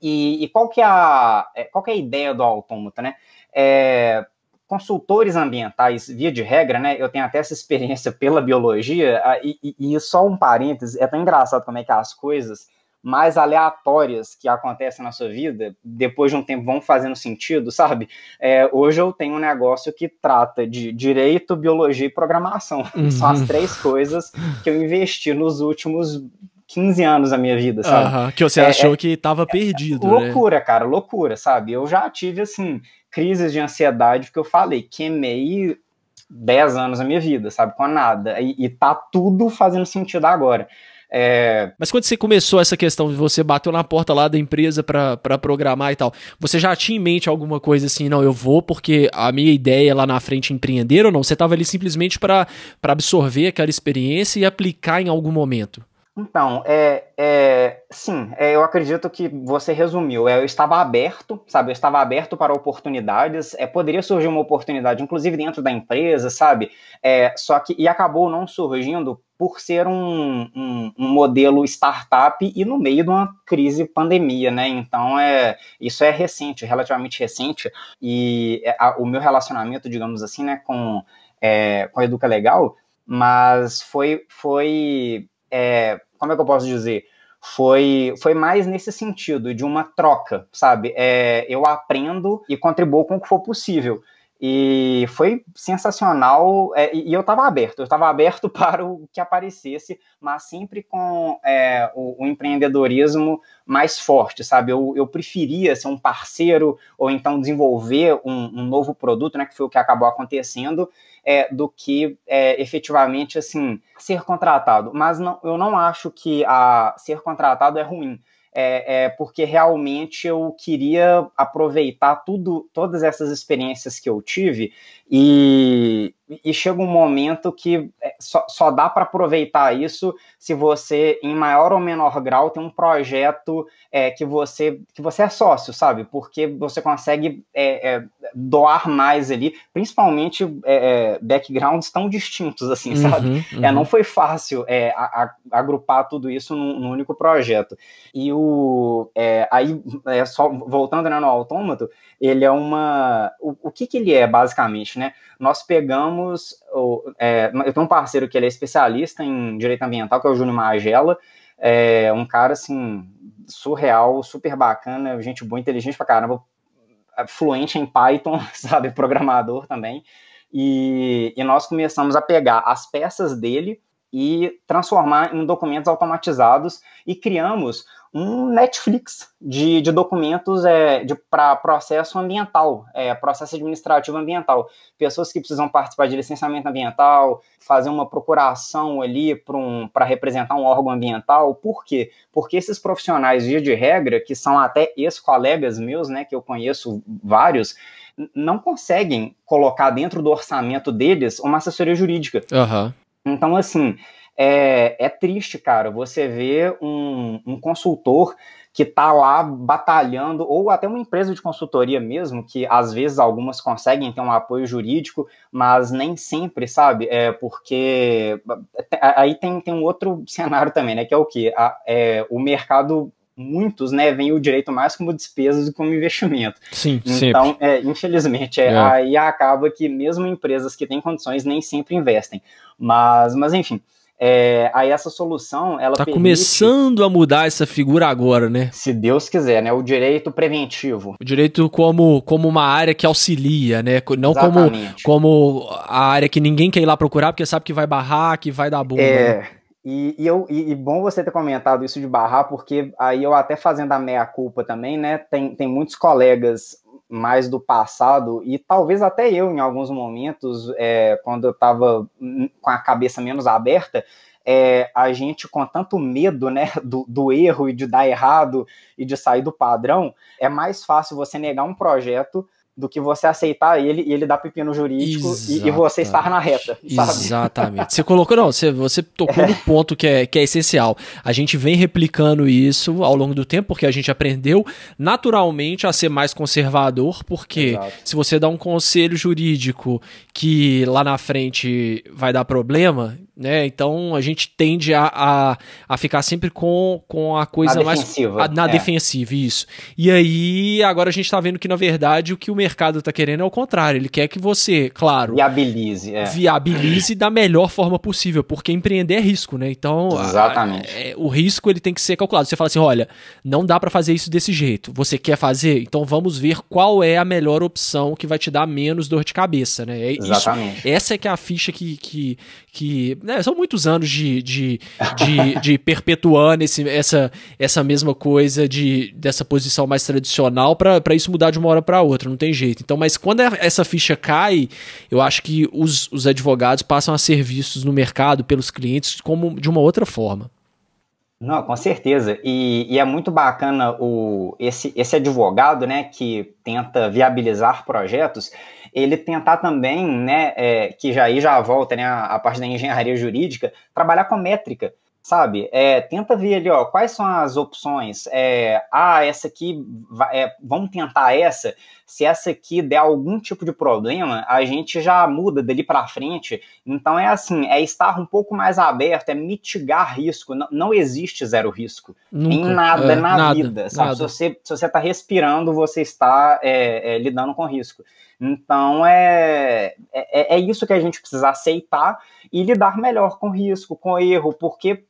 E, e qual, que é a, é, qual que é a ideia do Autômato, né? É, consultores ambientais, via de regra, né? Eu tenho até essa experiência pela biologia, ah, e, e, só um parênteses, é tão engraçado como é que as coisas mais aleatórias que acontecem na sua vida, depois de um tempo vão fazendo sentido, sabe? É, hoje eu tenho um negócio que trata de direito, biologia e programação. Uhum. São as uhum. três coisas que eu investi nos últimos 15 anos da minha vida, sabe? que você é, é achou é, que tava perdido. Né? Loucura, né? cara, loucura, sabe? Eu já tive, assim, crises de ansiedade, porque eu falei, queimei 10 anos da minha vida, sabe? Com nada. E, e tá tudo fazendo sentido agora. É... Mas quando você começou essa questão de você bateu na porta lá da empresa para programar e tal, você já tinha em mente alguma coisa assim, não, eu vou porque a minha ideia é lá na frente é empreender ou não? Você estava ali simplesmente para absorver aquela experiência e aplicar em algum momento? Então, é, é sim, é, eu acredito que você resumiu. É, eu estava aberto, sabe? Eu estava aberto para oportunidades. É, poderia surgir uma oportunidade, inclusive dentro da empresa, sabe? É, só que e acabou não surgindo por ser um, um, um, modelo startup e no meio de uma crise pandemia, né? Então é isso é recente, relativamente recente. E é, a, o meu relacionamento, digamos assim, né, com é, com a Educa Legal, mas foi foi é, como é que eu posso dizer? Foi, foi mais nesse sentido, de uma troca, sabe? É, eu aprendo e contribuo com o que for possível. E foi sensacional. É, e eu estava aberto, eu estava aberto para o que aparecesse, mas sempre com é, o, o, empreendedorismo mais forte, sabe? Eu, eu preferia ser um parceiro ou então desenvolver um, um novo produto, né? Que foi o que acabou acontecendo, é, do que é, efetivamente assim ser contratado. Mas não, eu não acho que a ser contratado é ruim é, é, porque realmente eu queria aproveitar tudo, todas essas experiências que eu tive e, e chega um momento que é, só, só dá para aproveitar isso se você, em maior ou menor grau, tem um projeto é, que você que você é sócio, sabe? Porque você consegue é, é, doar mais ali, principalmente é, é, backgrounds tão distintos, assim, uhum, sabe? Uhum. É, não foi fácil a, a, agrupar tudo isso num, num, único projeto. E o aí só voltando né, no autômato, ele é uma o, o que que ele é basicamente, né? Nós pegamos temos. É, eu tenho um parceiro que ele é especialista em direito ambiental, que é o Júnior Magela. É um cara assim, surreal, super bacana, gente boa, inteligente pra caramba, é, fluente em Python, sabe? Programador também. E, e nós começamos a pegar as peças dele e transformar em documentos automatizados e criamos um Netflix de, de documentos é, para processo ambiental, é, processo administrativo ambiental. Pessoas que precisam participar de licenciamento ambiental, fazer uma procuração ali para um, representar um órgão ambiental. Por quê? Porque esses profissionais, via de regra, que são até ex-colegas meus, né, que eu conheço vários, não conseguem colocar dentro do orçamento deles uma assessoria jurídica. Uhum. Então, assim, é, é triste, cara, você ver um, um consultor que está lá batalhando, ou até uma empresa de consultoria mesmo, que às vezes algumas conseguem ter um apoio jurídico, mas nem sempre, sabe? É porque é, é, aí tem, tem um outro cenário também, né? Que é o que? É, o mercado muitos, né, veem o direito mais como despesa do que como investimento. Sim, Então, É, infelizmente, é, é. aí acaba que mesmo empresas que têm condições nem sempre investem. Mas, mas enfim, é, aí essa solução, ela tá permite, começando a mudar essa figura agora, né? Se Deus quiser, né? O direito preventivo. O direito como, como uma área que auxilia, né? Não como, como a área que ninguém quer ir lá procurar porque sabe que vai barrar, que vai dar bunda. É. Né? E, e, eu, e, e, bom você ter comentado isso de barrar, porque aí eu até fazendo a meia-culpa também, né? Tem, tem muitos colegas mais do passado, e talvez até eu, em alguns momentos, é, quando eu estava com a cabeça menos aberta, é, a gente com tanto medo né, do, do erro e de dar errado e de sair do padrão, é mais fácil você negar um projeto do que você aceitar ele e ele dar pepino jurídico e, e, você estar na reta. Sabe? Exatamente. você colocou, não, você, você tocou é. no ponto que é, que é essencial. A gente vem replicando isso ao longo do tempo, porque a gente aprendeu naturalmente a ser mais conservador, porque Exato. se você dá um conselho jurídico que lá na frente vai dar problema, né? Então a gente tende a, a, a ficar sempre com, com a coisa na mais defensiva, a, na é. defensiva, isso. E aí agora a gente está vendo que na verdade o que o mercado está querendo é o contrário. Ele quer que você, claro, viabilize, é. viabilize da melhor forma possível, porque empreender é risco, né? Então exatamente a, a, é, o risco ele tem que ser calculado. Você fala assim, olha, não dá para fazer isso desse jeito. Você quer fazer? Então vamos ver qual é a melhor opção que vai te dar menos dor de cabeça, né? É, exatamente. Isso, essa é que é a ficha que, que, que né, são muitos anos de, de, de, de perpetuando esse, essa, essa mesma coisa de, dessa posição mais tradicional para isso mudar de uma hora para outra, não tem jeito. Então, mas quando é, essa ficha cai, eu acho que os, os advogados passam a ser vistos no mercado pelos clientes como de uma outra forma. Não, com certeza. E, e, é muito bacana o, esse, esse advogado né, que tenta viabilizar projetos ele tentar também, né, é, que já aí já volta, né, a, a, parte da engenharia jurídica, trabalhar com métrica, sabe? É, tenta ver ali, ó, quais são as opções. É, ah, essa aqui, é, vamos tentar essa se essa aqui der algum tipo de problema, a gente já muda dali para frente. Então é assim, é estar um pouco mais aberto, é mitigar risco. Não, não existe zero risco Nunca. em nada é, na nada, vida. Sabe? Nada. Se você se você está respirando, você está é, é, lidando com risco. Então é, é, é, é, isso que a gente precisa aceitar e lidar melhor com risco, com erro, porque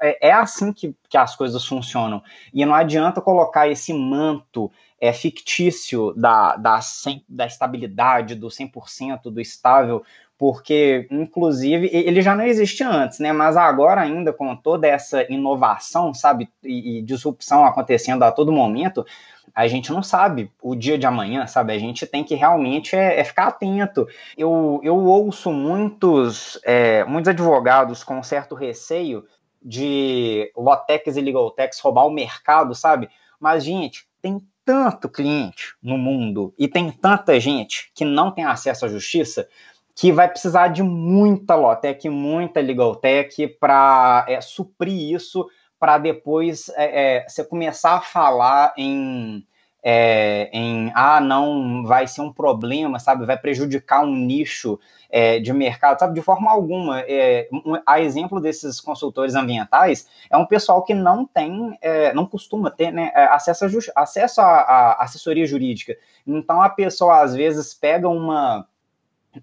é, é assim que, que as coisas funcionam. E não adianta colocar esse manto é, fictício da, da, da estabilidade, do 100%, do estável, porque, inclusive, ele já não existia antes, né? Mas agora, ainda com toda essa inovação, sabe, e, e disrupção acontecendo a todo momento, a gente não sabe o dia de amanhã, sabe? A gente tem que realmente é, é ficar atento. Eu, eu ouço muitos, é, muitos advogados com certo receio de Lotex e Legaltex roubar o mercado, sabe? Mas, gente, tem tanto cliente no mundo e tem tanta gente que não tem acesso à justiça que vai precisar de muita Lotec, muita legaltech tech para é, suprir isso, para depois é, é, você começar a falar em é, em ah, não vai ser um problema, sabe? Vai prejudicar um nicho é, de mercado, sabe? De forma alguma. É, um, a exemplo desses consultores ambientais, é um pessoal que não tem, é, não costuma ter né, é, acesso, a acesso assessoria jurídica. Então a pessoa às vezes pega uma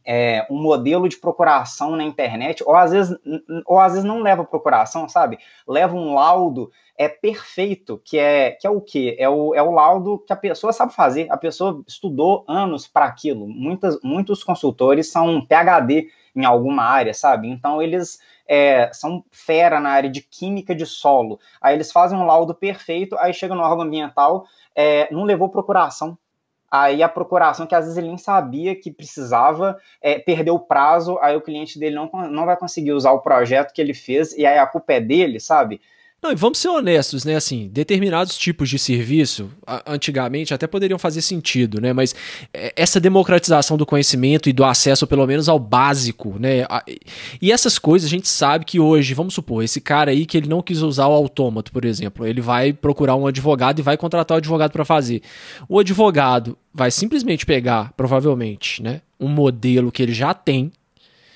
é, um modelo de procuração na internet, ou às vezes, ou às vezes não leva procuração, sabe? Leva um laudo é perfeito, que é que é o quê? É o, é o laudo que a pessoa sabe fazer, a pessoa estudou anos para aquilo. Muitas, muitos consultores são PhD em alguma área, sabe? Então eles é, são fera na área de química de solo. Aí eles fazem um laudo perfeito, aí chega no órgão ambiental, é, não levou procuração aí a procuração que às vezes ele nem sabia que precisava, é, perdeu o prazo, aí o cliente dele não, não vai conseguir usar o projeto que ele fez, e aí a culpa é dele, sabe? Não, e vamos ser honestos, né? Assim, determinados tipos de serviço, antigamente até poderiam fazer sentido, né? Mas é, essa democratização do conhecimento e do acesso, pelo menos, ao básico, né? E essas coisas a gente sabe que hoje, vamos supor, esse cara aí que ele não quis usar o autômato, por exemplo, ele vai procurar um advogado e vai contratar o advogado para fazer. O advogado vai simplesmente pegar, provavelmente, né? Um modelo que ele já tem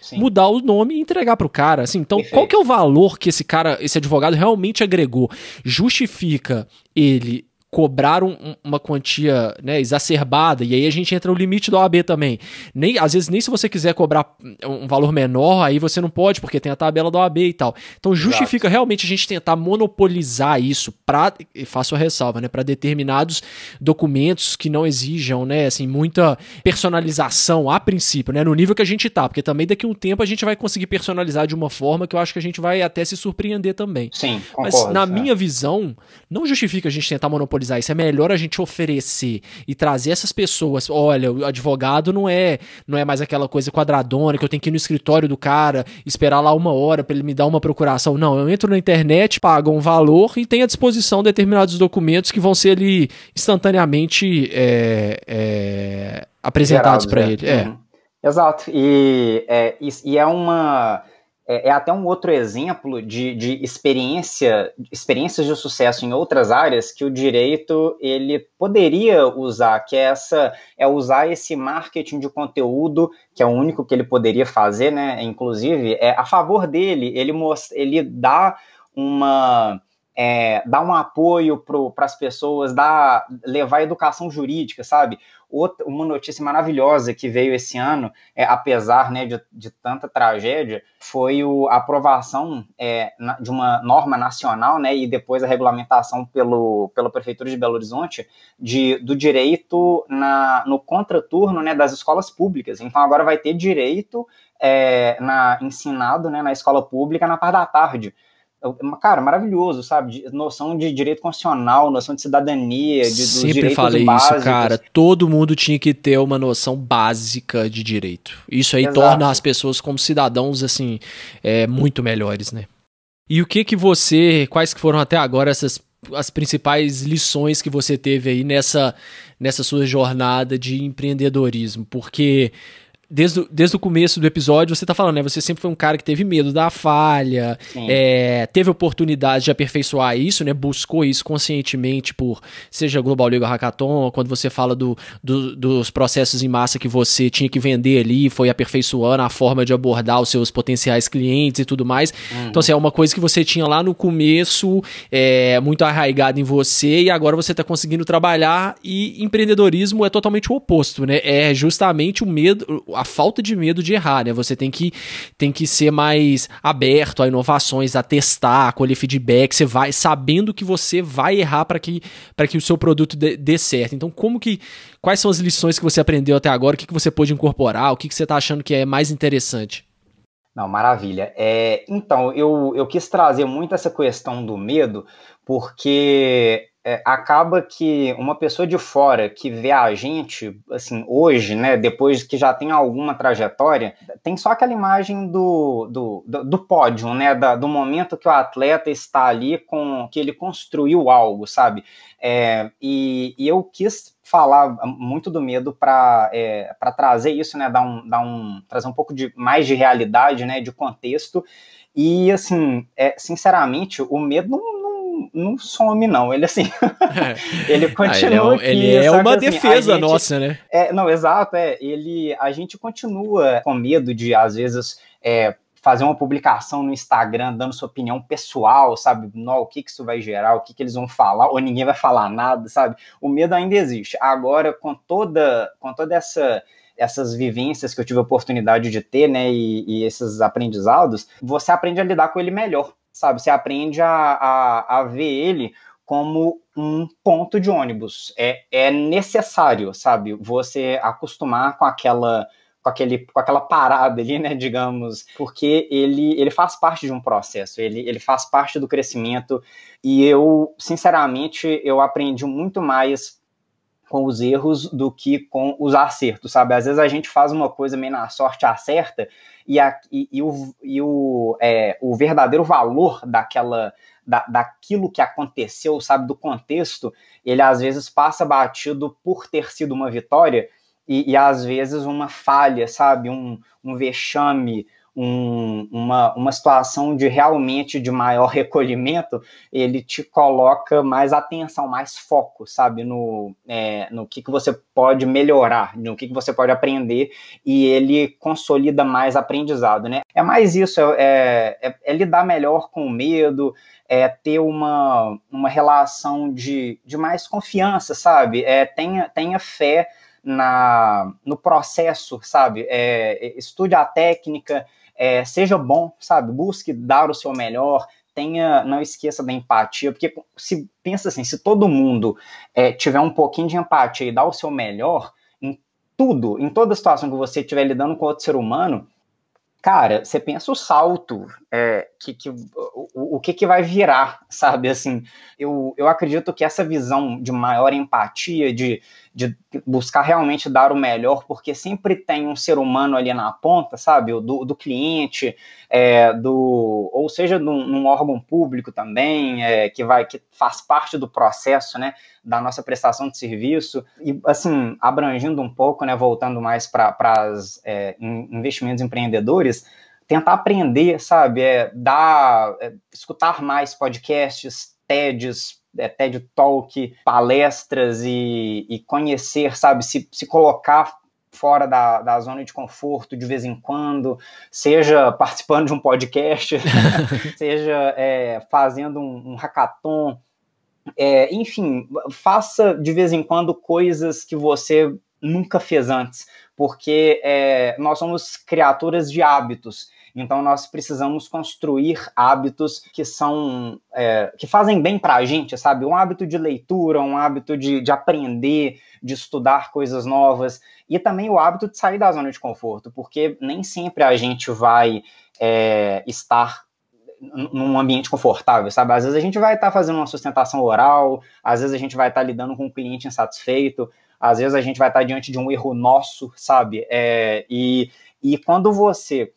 Sim. mudar o nome e entregar para o cara. Assim, então, Perfeito. qual que é o valor que esse cara, esse advogado realmente agregou? Justifica ele cobrar um, uma quantia né, exacerbada, e aí a gente entra no limite do OAB também. Nem, às vezes, nem se você quiser cobrar hum, um valor menor, aí você não pode, porque tem a tabela da OAB e tal. Então justifica Exato. realmente a gente tentar monopolizar isso para, faço a ressalva, né, para determinados documentos que não exijam, né, assim, muita personalização a princípio, né, no nível que a gente está porque também daqui a um tempo a gente vai conseguir personalizar de uma forma que eu acho que a gente vai até se surpreender também. Sim, concordo, Mas na é. minha visão, não justifica a gente tentar monopolizar analisar isso. É melhor a gente oferecer e trazer essas pessoas. Olha, o advogado não é não é mais aquela coisa quadradona que eu tenho que ir no escritório do cara, esperar lá uma hora para ele me dar uma procuração. Não, eu entro na internet, pago um valor e tenho à disposição determinados documentos que vão ser ali instantaneamente é, é, apresentados para né? ele. É. Uhum. Exato. E é, e é uma é, é até um outro exemplo de, de experiência, experiências de sucesso em outras áreas que o direito ele poderia usar, que é essa é usar esse marketing de conteúdo que é o único que ele poderia fazer, né? Inclusive é a favor dele, ele mostra, ele dá uma é, dar um apoio para as pessoas, dá levar educação jurídica, sabe? Outra, uma notícia maravilhosa que veio esse ano, é, apesar né, de, de tanta tragédia, foi o, a aprovação é, na, de uma norma nacional né, e depois a regulamentação pelo, pela Prefeitura de Belo Horizonte de, do direito na, no contraturno né, das escolas públicas. Então agora vai ter direito é, na, ensinado né, na escola pública na parte da tarde. É, é, cara, maravilhoso, sabe? noção de direito constitucional, noção de cidadania, de, dos Sempre falei básicos. isso, cara. Todo mundo tinha que ter uma noção básica de direito. Isso aí Exato. torna as pessoas como cidadãos, assim, é, muito melhores, né? E o que que você, quais que foram até agora essas as principais lições que você teve aí nessa, nessa sua jornada de empreendedorismo? Porque desde, desde o começo do episódio, você tá falando, né? Você sempre foi um cara que teve medo da falha, é, teve oportunidade de aperfeiçoar isso, né? Buscou isso conscientemente por, seja Global League Hackathon, quando você fala do, do, dos processos em massa que você tinha que vender ali, foi aperfeiçoando a forma de abordar os seus potenciais clientes e tudo mais. Uhum. Então, assim, é uma coisa que você tinha lá no começo, é, muito arraigado em você, e agora você tá conseguindo trabalhar, e empreendedorismo é totalmente o oposto, né? É justamente o medo a falta de medo de errar, né? Você tem que, tem que ser mais aberto a inovações, a testar, a colher feedback, você vai sabendo que você vai errar para que, que o seu produto dê, dê, certo. Então, como que quais são as lições que você aprendeu até agora? O que, que você pôde incorporar? O que, que você está achando que é mais interessante? Não, maravilha. É, então, eu, eu quis trazer muito essa questão do medo, porque é, acaba que uma pessoa de fora que vê a gente, assim, hoje, né, depois que já tem alguma trajetória, tem só aquela imagem do, do, do, do pódio, né, da, do momento que o atleta está ali com, que ele construiu algo, sabe? É, e, e, eu quis falar muito do medo para é, trazer isso, né, dar um, dar um, trazer um pouco de, mais de realidade, né, de contexto, e, assim, é, sinceramente, o medo não, não, some, não. Ele assim. Ah, ele continua. Ah, ele é, ele é uma assim, defesa gente, nossa, né? É, não, exato, é. Ele, a gente continua com medo de, às vezes, é, fazer uma publicação no Instagram dando sua opinião pessoal, sabe? Não, o que, que isso vai gerar, o que, que eles vão falar, ou ninguém vai falar nada, sabe? O medo ainda existe. Agora, com toda, com toda essa essas vivências que eu tive a oportunidade de ter, né, e, e esses aprendizados, você aprende a lidar com ele melhor, sabe? Você aprende a, a, a ver ele como um ponto de ônibus. É, é necessário, sabe? Você acostumar com aquela com, aquele, com aquela parada ali, né, digamos, porque ele, ele faz parte de um processo, ele, ele faz parte do crescimento, e eu, sinceramente, eu aprendi muito mais com os erros do que com os acertos, sabe? Às vezes a gente faz uma coisa meio na sorte acerta e, a, e, e o, e o, é, o verdadeiro valor daquela da, daquilo que aconteceu, sabe, do contexto, ele às vezes passa batido por ter sido uma vitória e, e às vezes uma falha, sabe, um, um vexame, um, uma, uma situação de realmente de maior recolhimento, ele te coloca mais atenção, mais foco, sabe, no, é, no que, que você pode melhorar, no que, que você pode aprender, e ele consolida mais aprendizado, né? É mais isso, é, é, é, é lidar melhor com o medo, é ter uma, uma relação de, de mais confiança, sabe? É, tenha, tenha fé na, no processo, sabe? É, estude a técnica, é, seja bom, sabe? Busque dar o seu melhor, tenha, não esqueça da empatia, porque se pensa assim, se todo mundo é, tiver um pouquinho de empatia e dar o seu melhor em tudo, em toda situação que você estiver lidando com outro ser humano, cara, você pensa o salto, é, que, que, o, o que, que vai virar, sabe? Assim, eu, eu acredito que essa visão de maior empatia, de, de buscar realmente dar o melhor, porque sempre tem um ser humano ali na ponta, sabe? Do, do cliente, é, do ou seja, num, num órgão público também, é, que vai que faz parte do processo, né? da nossa prestação de serviço e assim abrangendo um pouco, né, voltando mais para os é, investimentos empreendedores, tentar aprender, sabe, é, dar, é, escutar mais podcasts, TEDs, é, TED Talk, palestras e, e conhecer, sabe, se, se colocar fora da, da zona de conforto de vez em quando, seja participando de um podcast, seja é, fazendo um, um hackathon, é, enfim, faça de vez em quando coisas que você nunca fez antes, porque é, nós somos criaturas de hábitos. Então nós precisamos construir hábitos que são é, que fazem bem para a gente, sabe? Um hábito de leitura, um hábito de, de aprender, de estudar coisas novas e também o hábito de sair da zona de conforto, porque nem sempre a gente vai é, estar num ambiente confortável, sabe? Às vezes a gente vai estar tá fazendo uma sustentação oral, às vezes a gente vai estar tá lidando com um cliente insatisfeito, às vezes a gente vai estar tá diante de um erro nosso, sabe? É, e, e quando você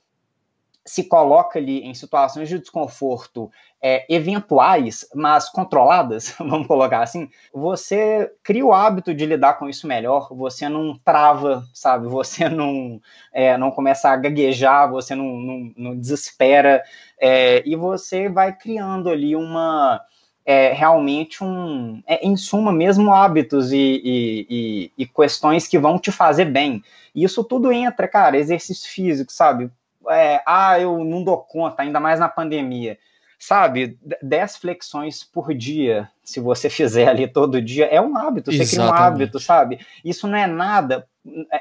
se coloca ali em situações de desconforto é, eventuais, mas controladas, vamos colocar assim, você cria o hábito de lidar com isso melhor, você não trava, sabe? Você não, é, não começa a gaguejar, você não, não, não desespera, é, e você vai criando ali uma. É, realmente um. É, em suma, mesmo hábitos e, e, e, e questões que vão te fazer bem. E isso tudo entra, cara, exercício físico, sabe? é, ah, eu não dou conta, ainda mais na pandemia. Sabe, 10 flexões por dia, se você fizer ali todo dia, é um hábito, você cria um hábito, sabe? Isso não é nada,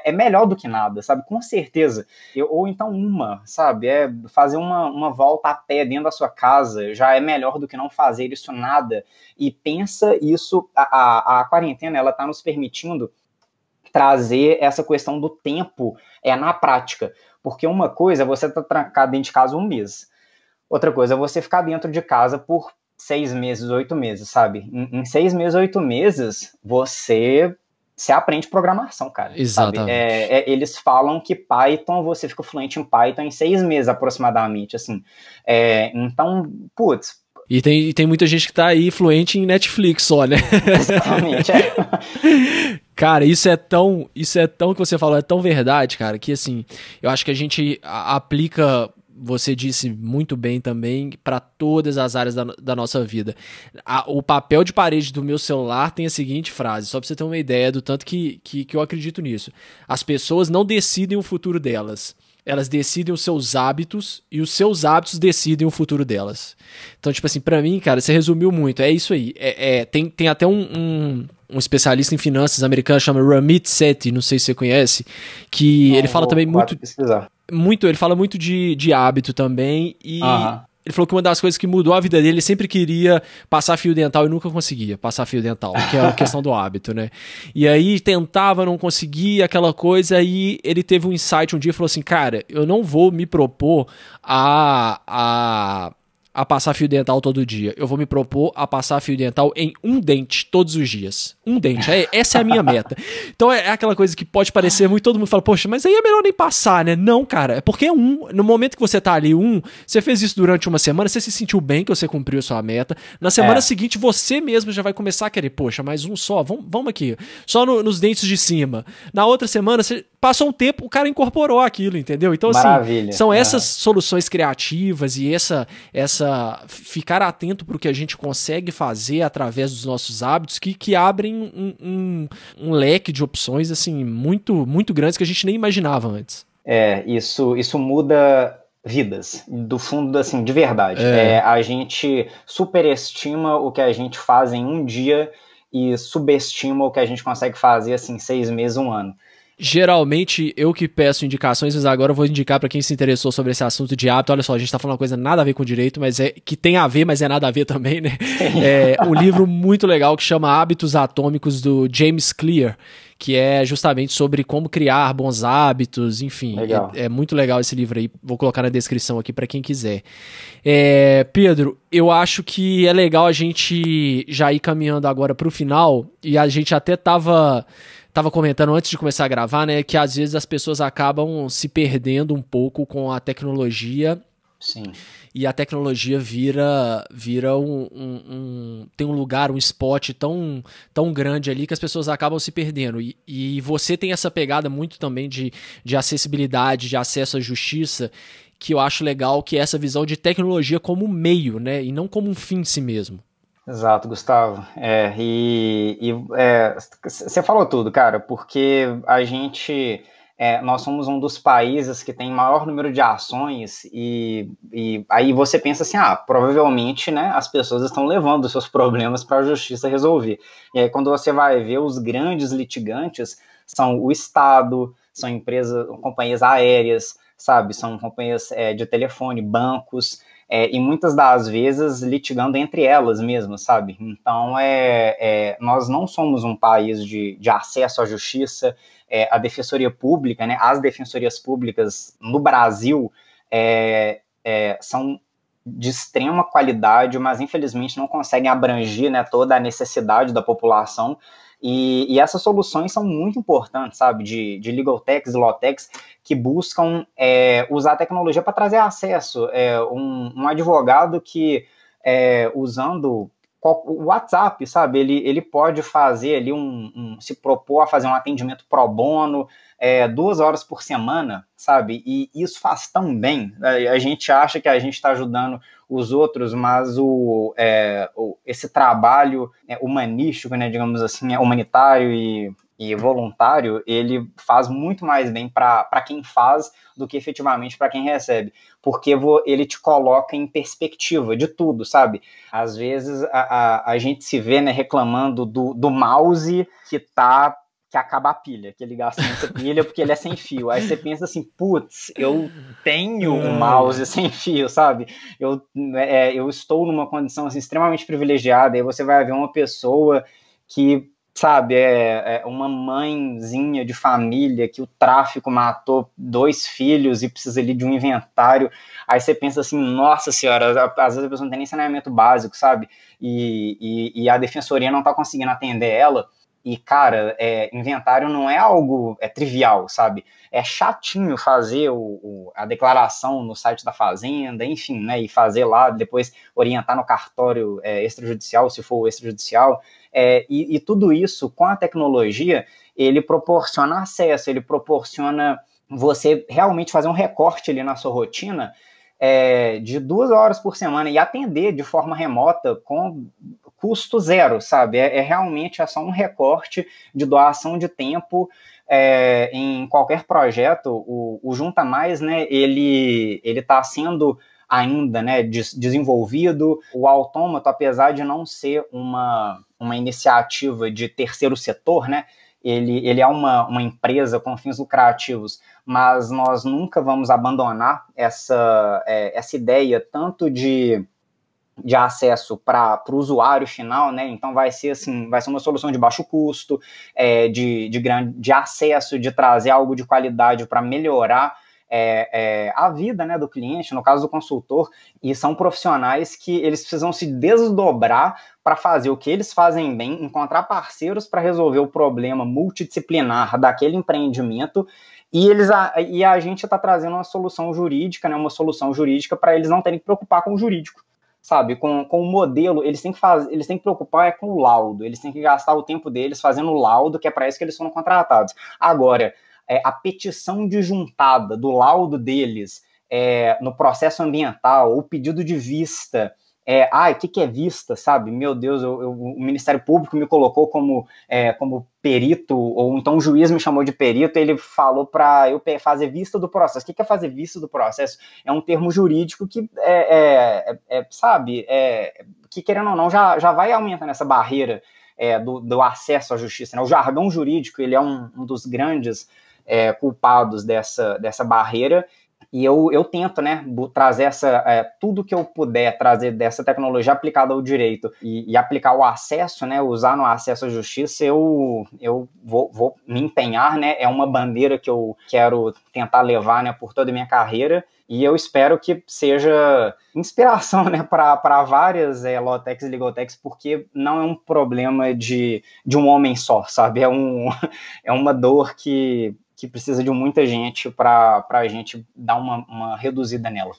é melhor do que nada, sabe? Com certeza. Eu, ou então uma, sabe? É fazer uma, uma volta a pé dentro da sua casa já é melhor do que não fazer isso nada. E pensa isso, a, a, a quarentena, ela tá nos permitindo trazer essa questão do tempo é na prática. Porque uma coisa é você tá trancado dentro de casa um mês. Outra coisa é você ficar dentro de casa por seis meses, oito meses, sabe? Em, em seis meses, oito meses, você se aprende programação, cara. Exatamente. É, é, eles falam que Python, você fica fluente em Python em seis meses aproximadamente, assim. É, então, putz. E tem, e tem muita gente que tá aí fluente em Netflix olha. Né? Exatamente. É. Cara, isso é tão, isso é tão que você falou, é tão verdade, cara, que assim, eu acho que a gente aplica você disse muito bem também para todas as áreas da, da nossa vida. A, o papel de parede do meu celular tem a seguinte frase, só para você ter uma ideia do tanto que, que, que eu acredito nisso. As pessoas não decidem o futuro delas elas decidem os seus hábitos e os seus hábitos decidem o futuro delas. Então, tipo assim, para mim, cara, você resumiu muito. É isso aí. É, é tem, tem até um, um, um especialista em finanças americano chama Ramit Sethi, não sei se você conhece, que não, ele fala também muito pesquisar. muito, ele fala muito de, de hábito também e Ele falou que uma das coisas que mudou a vida dele, ele sempre queria passar fio dental e nunca conseguia passar fio dental, que é a questão do hábito, né? E aí tentava, não conseguia aquela coisa, e ele teve um insight um dia e falou assim: Cara, eu não vou me propor a, a a passar fio dental todo dia. Eu vou me propor a passar fio dental em um dente todos os dias. Um dente. É, essa é a minha meta. Então é, é aquela coisa que pode parecer muito. Todo mundo fala, poxa, mas aí é melhor nem passar, né? Não, cara. É porque é um. No momento que você tá ali, um, você fez isso durante uma semana, você se sentiu bem que você cumpriu a sua meta. Na semana é. seguinte, você mesmo já vai começar a querer, poxa, mais um só. Vamos, aqui. Só no, nos dentes de cima. Na outra semana, você passou um tempo, o cara incorporou aquilo, entendeu? Então, assim, Maravilha. assim, são essas é. soluções criativas e essa. essa ficar atento para o que a gente consegue fazer através dos nossos hábitos, que, que abrem um, um, um leque de opções, assim, muito, muito grandes que a gente nem imaginava antes. É, isso, isso muda vidas, do fundo, assim, de verdade. É. É, a gente superestima o que a gente faz em um dia e subestima o que a gente consegue fazer, assim, seis meses, um ano. Geralmente eu que peço indicações, mas agora eu vou indicar para quem se interessou sobre esse assunto de hábito. Olha só, a gente tá falando uma coisa nada a ver com direito, mas é que tem a ver, mas é nada a ver também, né? É um livro muito legal que chama Hábitos Atômicos do James Clear, que é justamente sobre como criar bons hábitos, enfim. É, é, muito legal esse livro aí. Vou colocar na descrição aqui para quem quiser. É, Pedro, eu acho que é legal a gente já ir caminhando agora para o final e a gente até tava tava comentando antes de começar a gravar, né, que às vezes as pessoas acabam se perdendo um pouco com a tecnologia. Sim. E a tecnologia vira vira um, um, um, tem um lugar, um spot tão, tão grande ali que as pessoas acabam se perdendo. E, e você tem essa pegada muito também de, de acessibilidade, de acesso à justiça, que eu acho legal, que é essa visão de tecnologia como meio, né? E não como um fim em si mesmo. Exato, Gustavo. É, e, é, você falou tudo, cara, porque a gente. É, nós somos um dos países que tem maior número de ações, e, e aí você pensa assim: ah, provavelmente né, as pessoas estão levando seus problemas para a justiça resolver. E aí, quando você vai ver, os grandes litigantes são o Estado, são empresas, companhias aéreas, sabe? São companhias é, de telefone, bancos é, e muitas das vezes litigando entre elas mesmo, sabe? Então, é, é nós não somos um país de, de acesso à justiça, é, a defensoria pública, né, as defensorias públicas no Brasil é, é, são de extrema qualidade, mas infelizmente não conseguem abranger né, toda a necessidade da população, e, e essas soluções são muito importantes, sabe? De, de legal techs law techs que buscam é, usar a tecnologia para trazer acesso. É, um, um, advogado que, é, usando o WhatsApp, sabe? Ele, ele pode fazer ali um, um, se propor a fazer um atendimento pro bono, é, duas horas por semana, sabe? E isso faz tão bem. Né? A gente acha que a gente está ajudando os outros, mas o, é, o esse trabalho é, humanístico, né, digamos assim, é humanitário e, e, voluntário, ele faz muito mais bem para quem faz do que efetivamente para quem recebe, porque ele te coloca em perspectiva de tudo, sabe? Às vezes a, a, a gente se vê né, reclamando do, do mouse que está que acaba a pilha, que ele gasta muita pilha porque ele é sem fio. Aí você pensa assim, putz, eu tenho um hum. mouse sem fio, sabe? Eu, é, é, eu estou numa condição assim, extremamente privilegiada. Aí você vai ver uma pessoa que, sabe, é, é, uma mãezinha de família que o tráfico matou dois filhos e precisa ali de um inventário. Aí você pensa assim, nossa senhora, às vezes a pessoa não tem nem saneamento básico, sabe? E, e, e a defensoria não está conseguindo atender ela e, cara, é, inventário não é algo é trivial, sabe? É chatinho fazer o, o, a declaração no site da Fazenda, enfim, né? E fazer lá, depois orientar no cartório é, extrajudicial, se for extrajudicial. É, e, e tudo isso, com a tecnologia, ele proporciona acesso, ele proporciona você realmente fazer um recorte ali na sua rotina é, de duas horas por semana e atender de forma remota com custo zero, sabe? É, é realmente é só um recorte de doação de tempo é, em qualquer projeto. O, o, Junta Mais, né, ele está sendo ainda né, des desenvolvido. O autômato, apesar de não ser uma, uma iniciativa de terceiro setor, né, ele, ele é uma, uma empresa com fins lucrativos, mas nós nunca vamos abandonar essa, é, essa ideia tanto de de acesso para o usuário final, né? Então vai ser assim, vai ser uma solução de baixo custo, é, de, de grande de acesso, de trazer algo de qualidade para melhorar é, é, a vida né, do cliente, no caso do consultor, e são profissionais que eles precisam se desdobrar para fazer o que eles fazem bem, encontrar parceiros para resolver o problema multidisciplinar daquele empreendimento. E, eles, a, e a gente está trazendo uma solução jurídica, né, uma solução jurídica para eles não terem que preocupar com o jurídico sabe, com, com o modelo, eles têm que fazer, eles têm que preocupar é com o laudo, eles têm que gastar o tempo deles fazendo o laudo, que é para isso que eles foram contratados. Agora, é, a petição de juntada do laudo deles é, no processo ambiental, o pedido de vista, é, ai, o que, que é vista, sabe? Meu Deus, eu, eu, o Ministério Público me colocou como, é, como perito, ou então um juiz me chamou de perito, ele falou para eu fazer vista do processo. O que, que é fazer vista do processo? É um termo jurídico que, é, é, é, é sabe, é, que querendo ou não, já, já vai aumentando essa barreira do, do, acesso à justiça. Né? O jargão jurídico, ele é um, um dos grandes culpados dessa, dessa barreira, e eu, eu tento, né, trazer essa, é, tudo que eu puder trazer dessa tecnologia aplicada ao direito e, e, aplicar o acesso, né, usar no acesso à justiça, eu, eu vou, vou me empenhar, né, é uma bandeira que eu quero tentar levar, né, por toda a minha carreira e eu espero que seja inspiração né, para várias é, Lotex e Ligotex, porque não é um problema de, de um homem só, sabe? É, um, é uma dor que que precisa de muita gente para a gente dar uma, uma reduzida nela.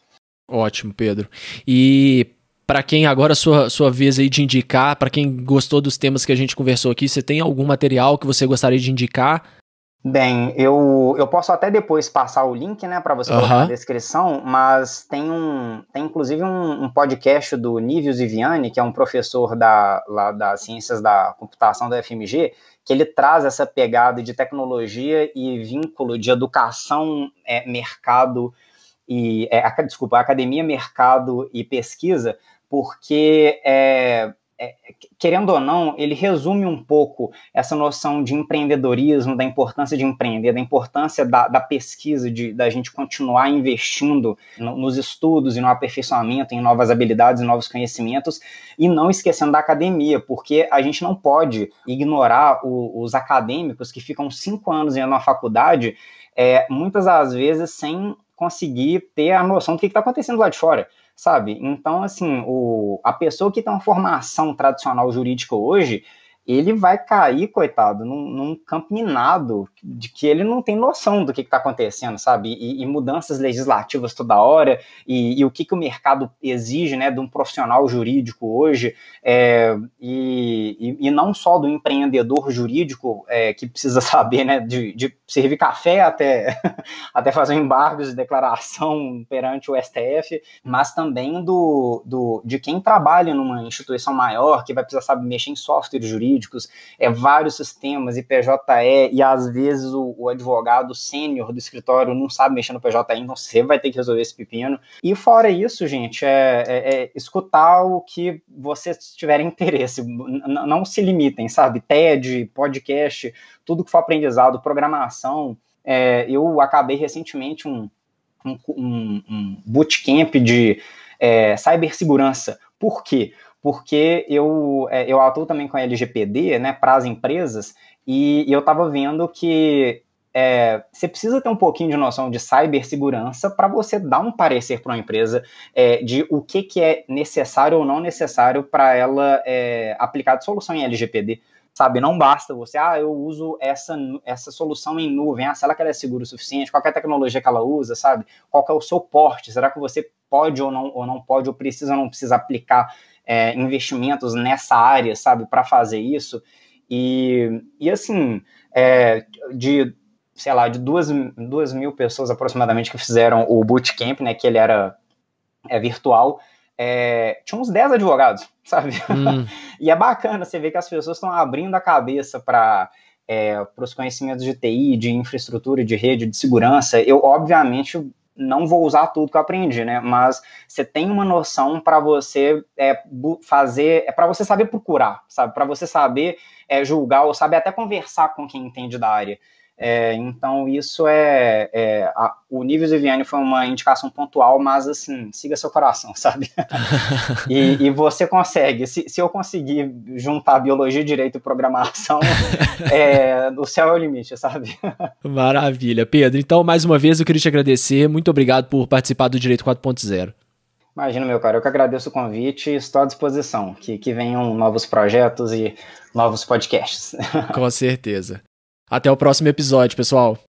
Ótimo, Pedro. E para quem agora sua sua vez aí de indicar, para quem gostou dos temas que a gente conversou aqui, você tem algum material que você gostaria de indicar? Bem, eu, eu posso até depois passar o link, né, para você colocar na descrição, mas tem um, tem inclusive um, um podcast do Nívio Ziviani, que é um professor da, lá das ciências da computação da FMG, que ele traz essa pegada de tecnologia e vínculo de educação, é, mercado e, é, desculpa, academia, mercado e pesquisa, porque é, é, é, querendo ou não, ele resume um pouco essa noção de empreendedorismo, da importância de empreender, da importância da, da pesquisa, de, da gente continuar investindo no, nos estudos e no aperfeiçoamento, em novas habilidades novos conhecimentos, e não esquecendo da academia, porque a gente não pode ignorar o, os acadêmicos que ficam cinco anos em uma faculdade, é, muitas das vezes sem conseguir ter a noção do que está acontecendo lá de fora sabe? Então, assim, o, a pessoa que tem uma formação tradicional jurídica hoje, ele vai cair, coitado, num, num, campo minado de que ele não tem noção do que está acontecendo, sabe? E, e, mudanças legislativas toda hora, e, e, o que, que o mercado exige né, de um profissional jurídico hoje, é, e, e, não só do empreendedor jurídico é, que precisa saber né, de, de servir café até, até fazer embargos de declaração perante o STF, mas também do, do de quem trabalha numa instituição maior, que vai precisar saber mexer em software jurídico jurídicos, é, vários sistemas, IPJE, e às vezes o, o advogado sênior do escritório não sabe mexer no PJE, então você vai ter que resolver esse pepino. E fora isso, gente, é, é, é escutar o que vocês tiverem interesse, não se limitem, sabe? TED, podcast, tudo que for aprendizado, programação. É, eu acabei recentemente um, um, um bootcamp de é, cibersegurança. Por quê? porque eu, é, eu atuo também com a LGPD, né, para as empresas, e, e eu estava vendo que é, você precisa ter um pouquinho de noção de cibersegurança para você dar um parecer para uma empresa é, de o que, que é necessário ou não necessário para ela é, aplicar de solução em LGPD. Sabe, não basta você, ah, eu uso essa, essa solução em nuvem, ah, será que ela é segura o suficiente? Qual é a tecnologia que ela usa, sabe? Qual é o seu porte? Será que você pode ou não, ou não pode, ou precisa ou não precisa aplicar é, investimentos nessa área, sabe, para fazer isso. E, e assim, é, de, sei lá, de duas, duas mil pessoas aproximadamente que fizeram o bootcamp, né, que ele era é, virtual, é, tinha uns 10 advogados, sabe? Hum. e é bacana você ver que as pessoas estão abrindo a cabeça para é, os conhecimentos de TI, de infraestrutura, de rede, de segurança. Eu, obviamente, não vou usar tudo que eu aprendi, né? Mas você tem uma noção para você é, fazer, é para você saber procurar, sabe? Para você saber é, julgar ou saber até conversar com quem entende da área. É, então, isso é. é a, o nível de Viviane foi uma indicação pontual, mas assim, siga seu coração, sabe? e, e, você consegue. Se, se, eu conseguir juntar biologia, direito e programação, é, o céu é o limite, sabe? Maravilha, Pedro. Então, mais uma vez, eu queria te agradecer. Muito obrigado por participar do Direito 4.0. Imagina, meu cara, eu que agradeço o convite e estou à disposição. Que, que venham novos projetos e novos podcasts. Com certeza. Até o próximo episódio, pessoal.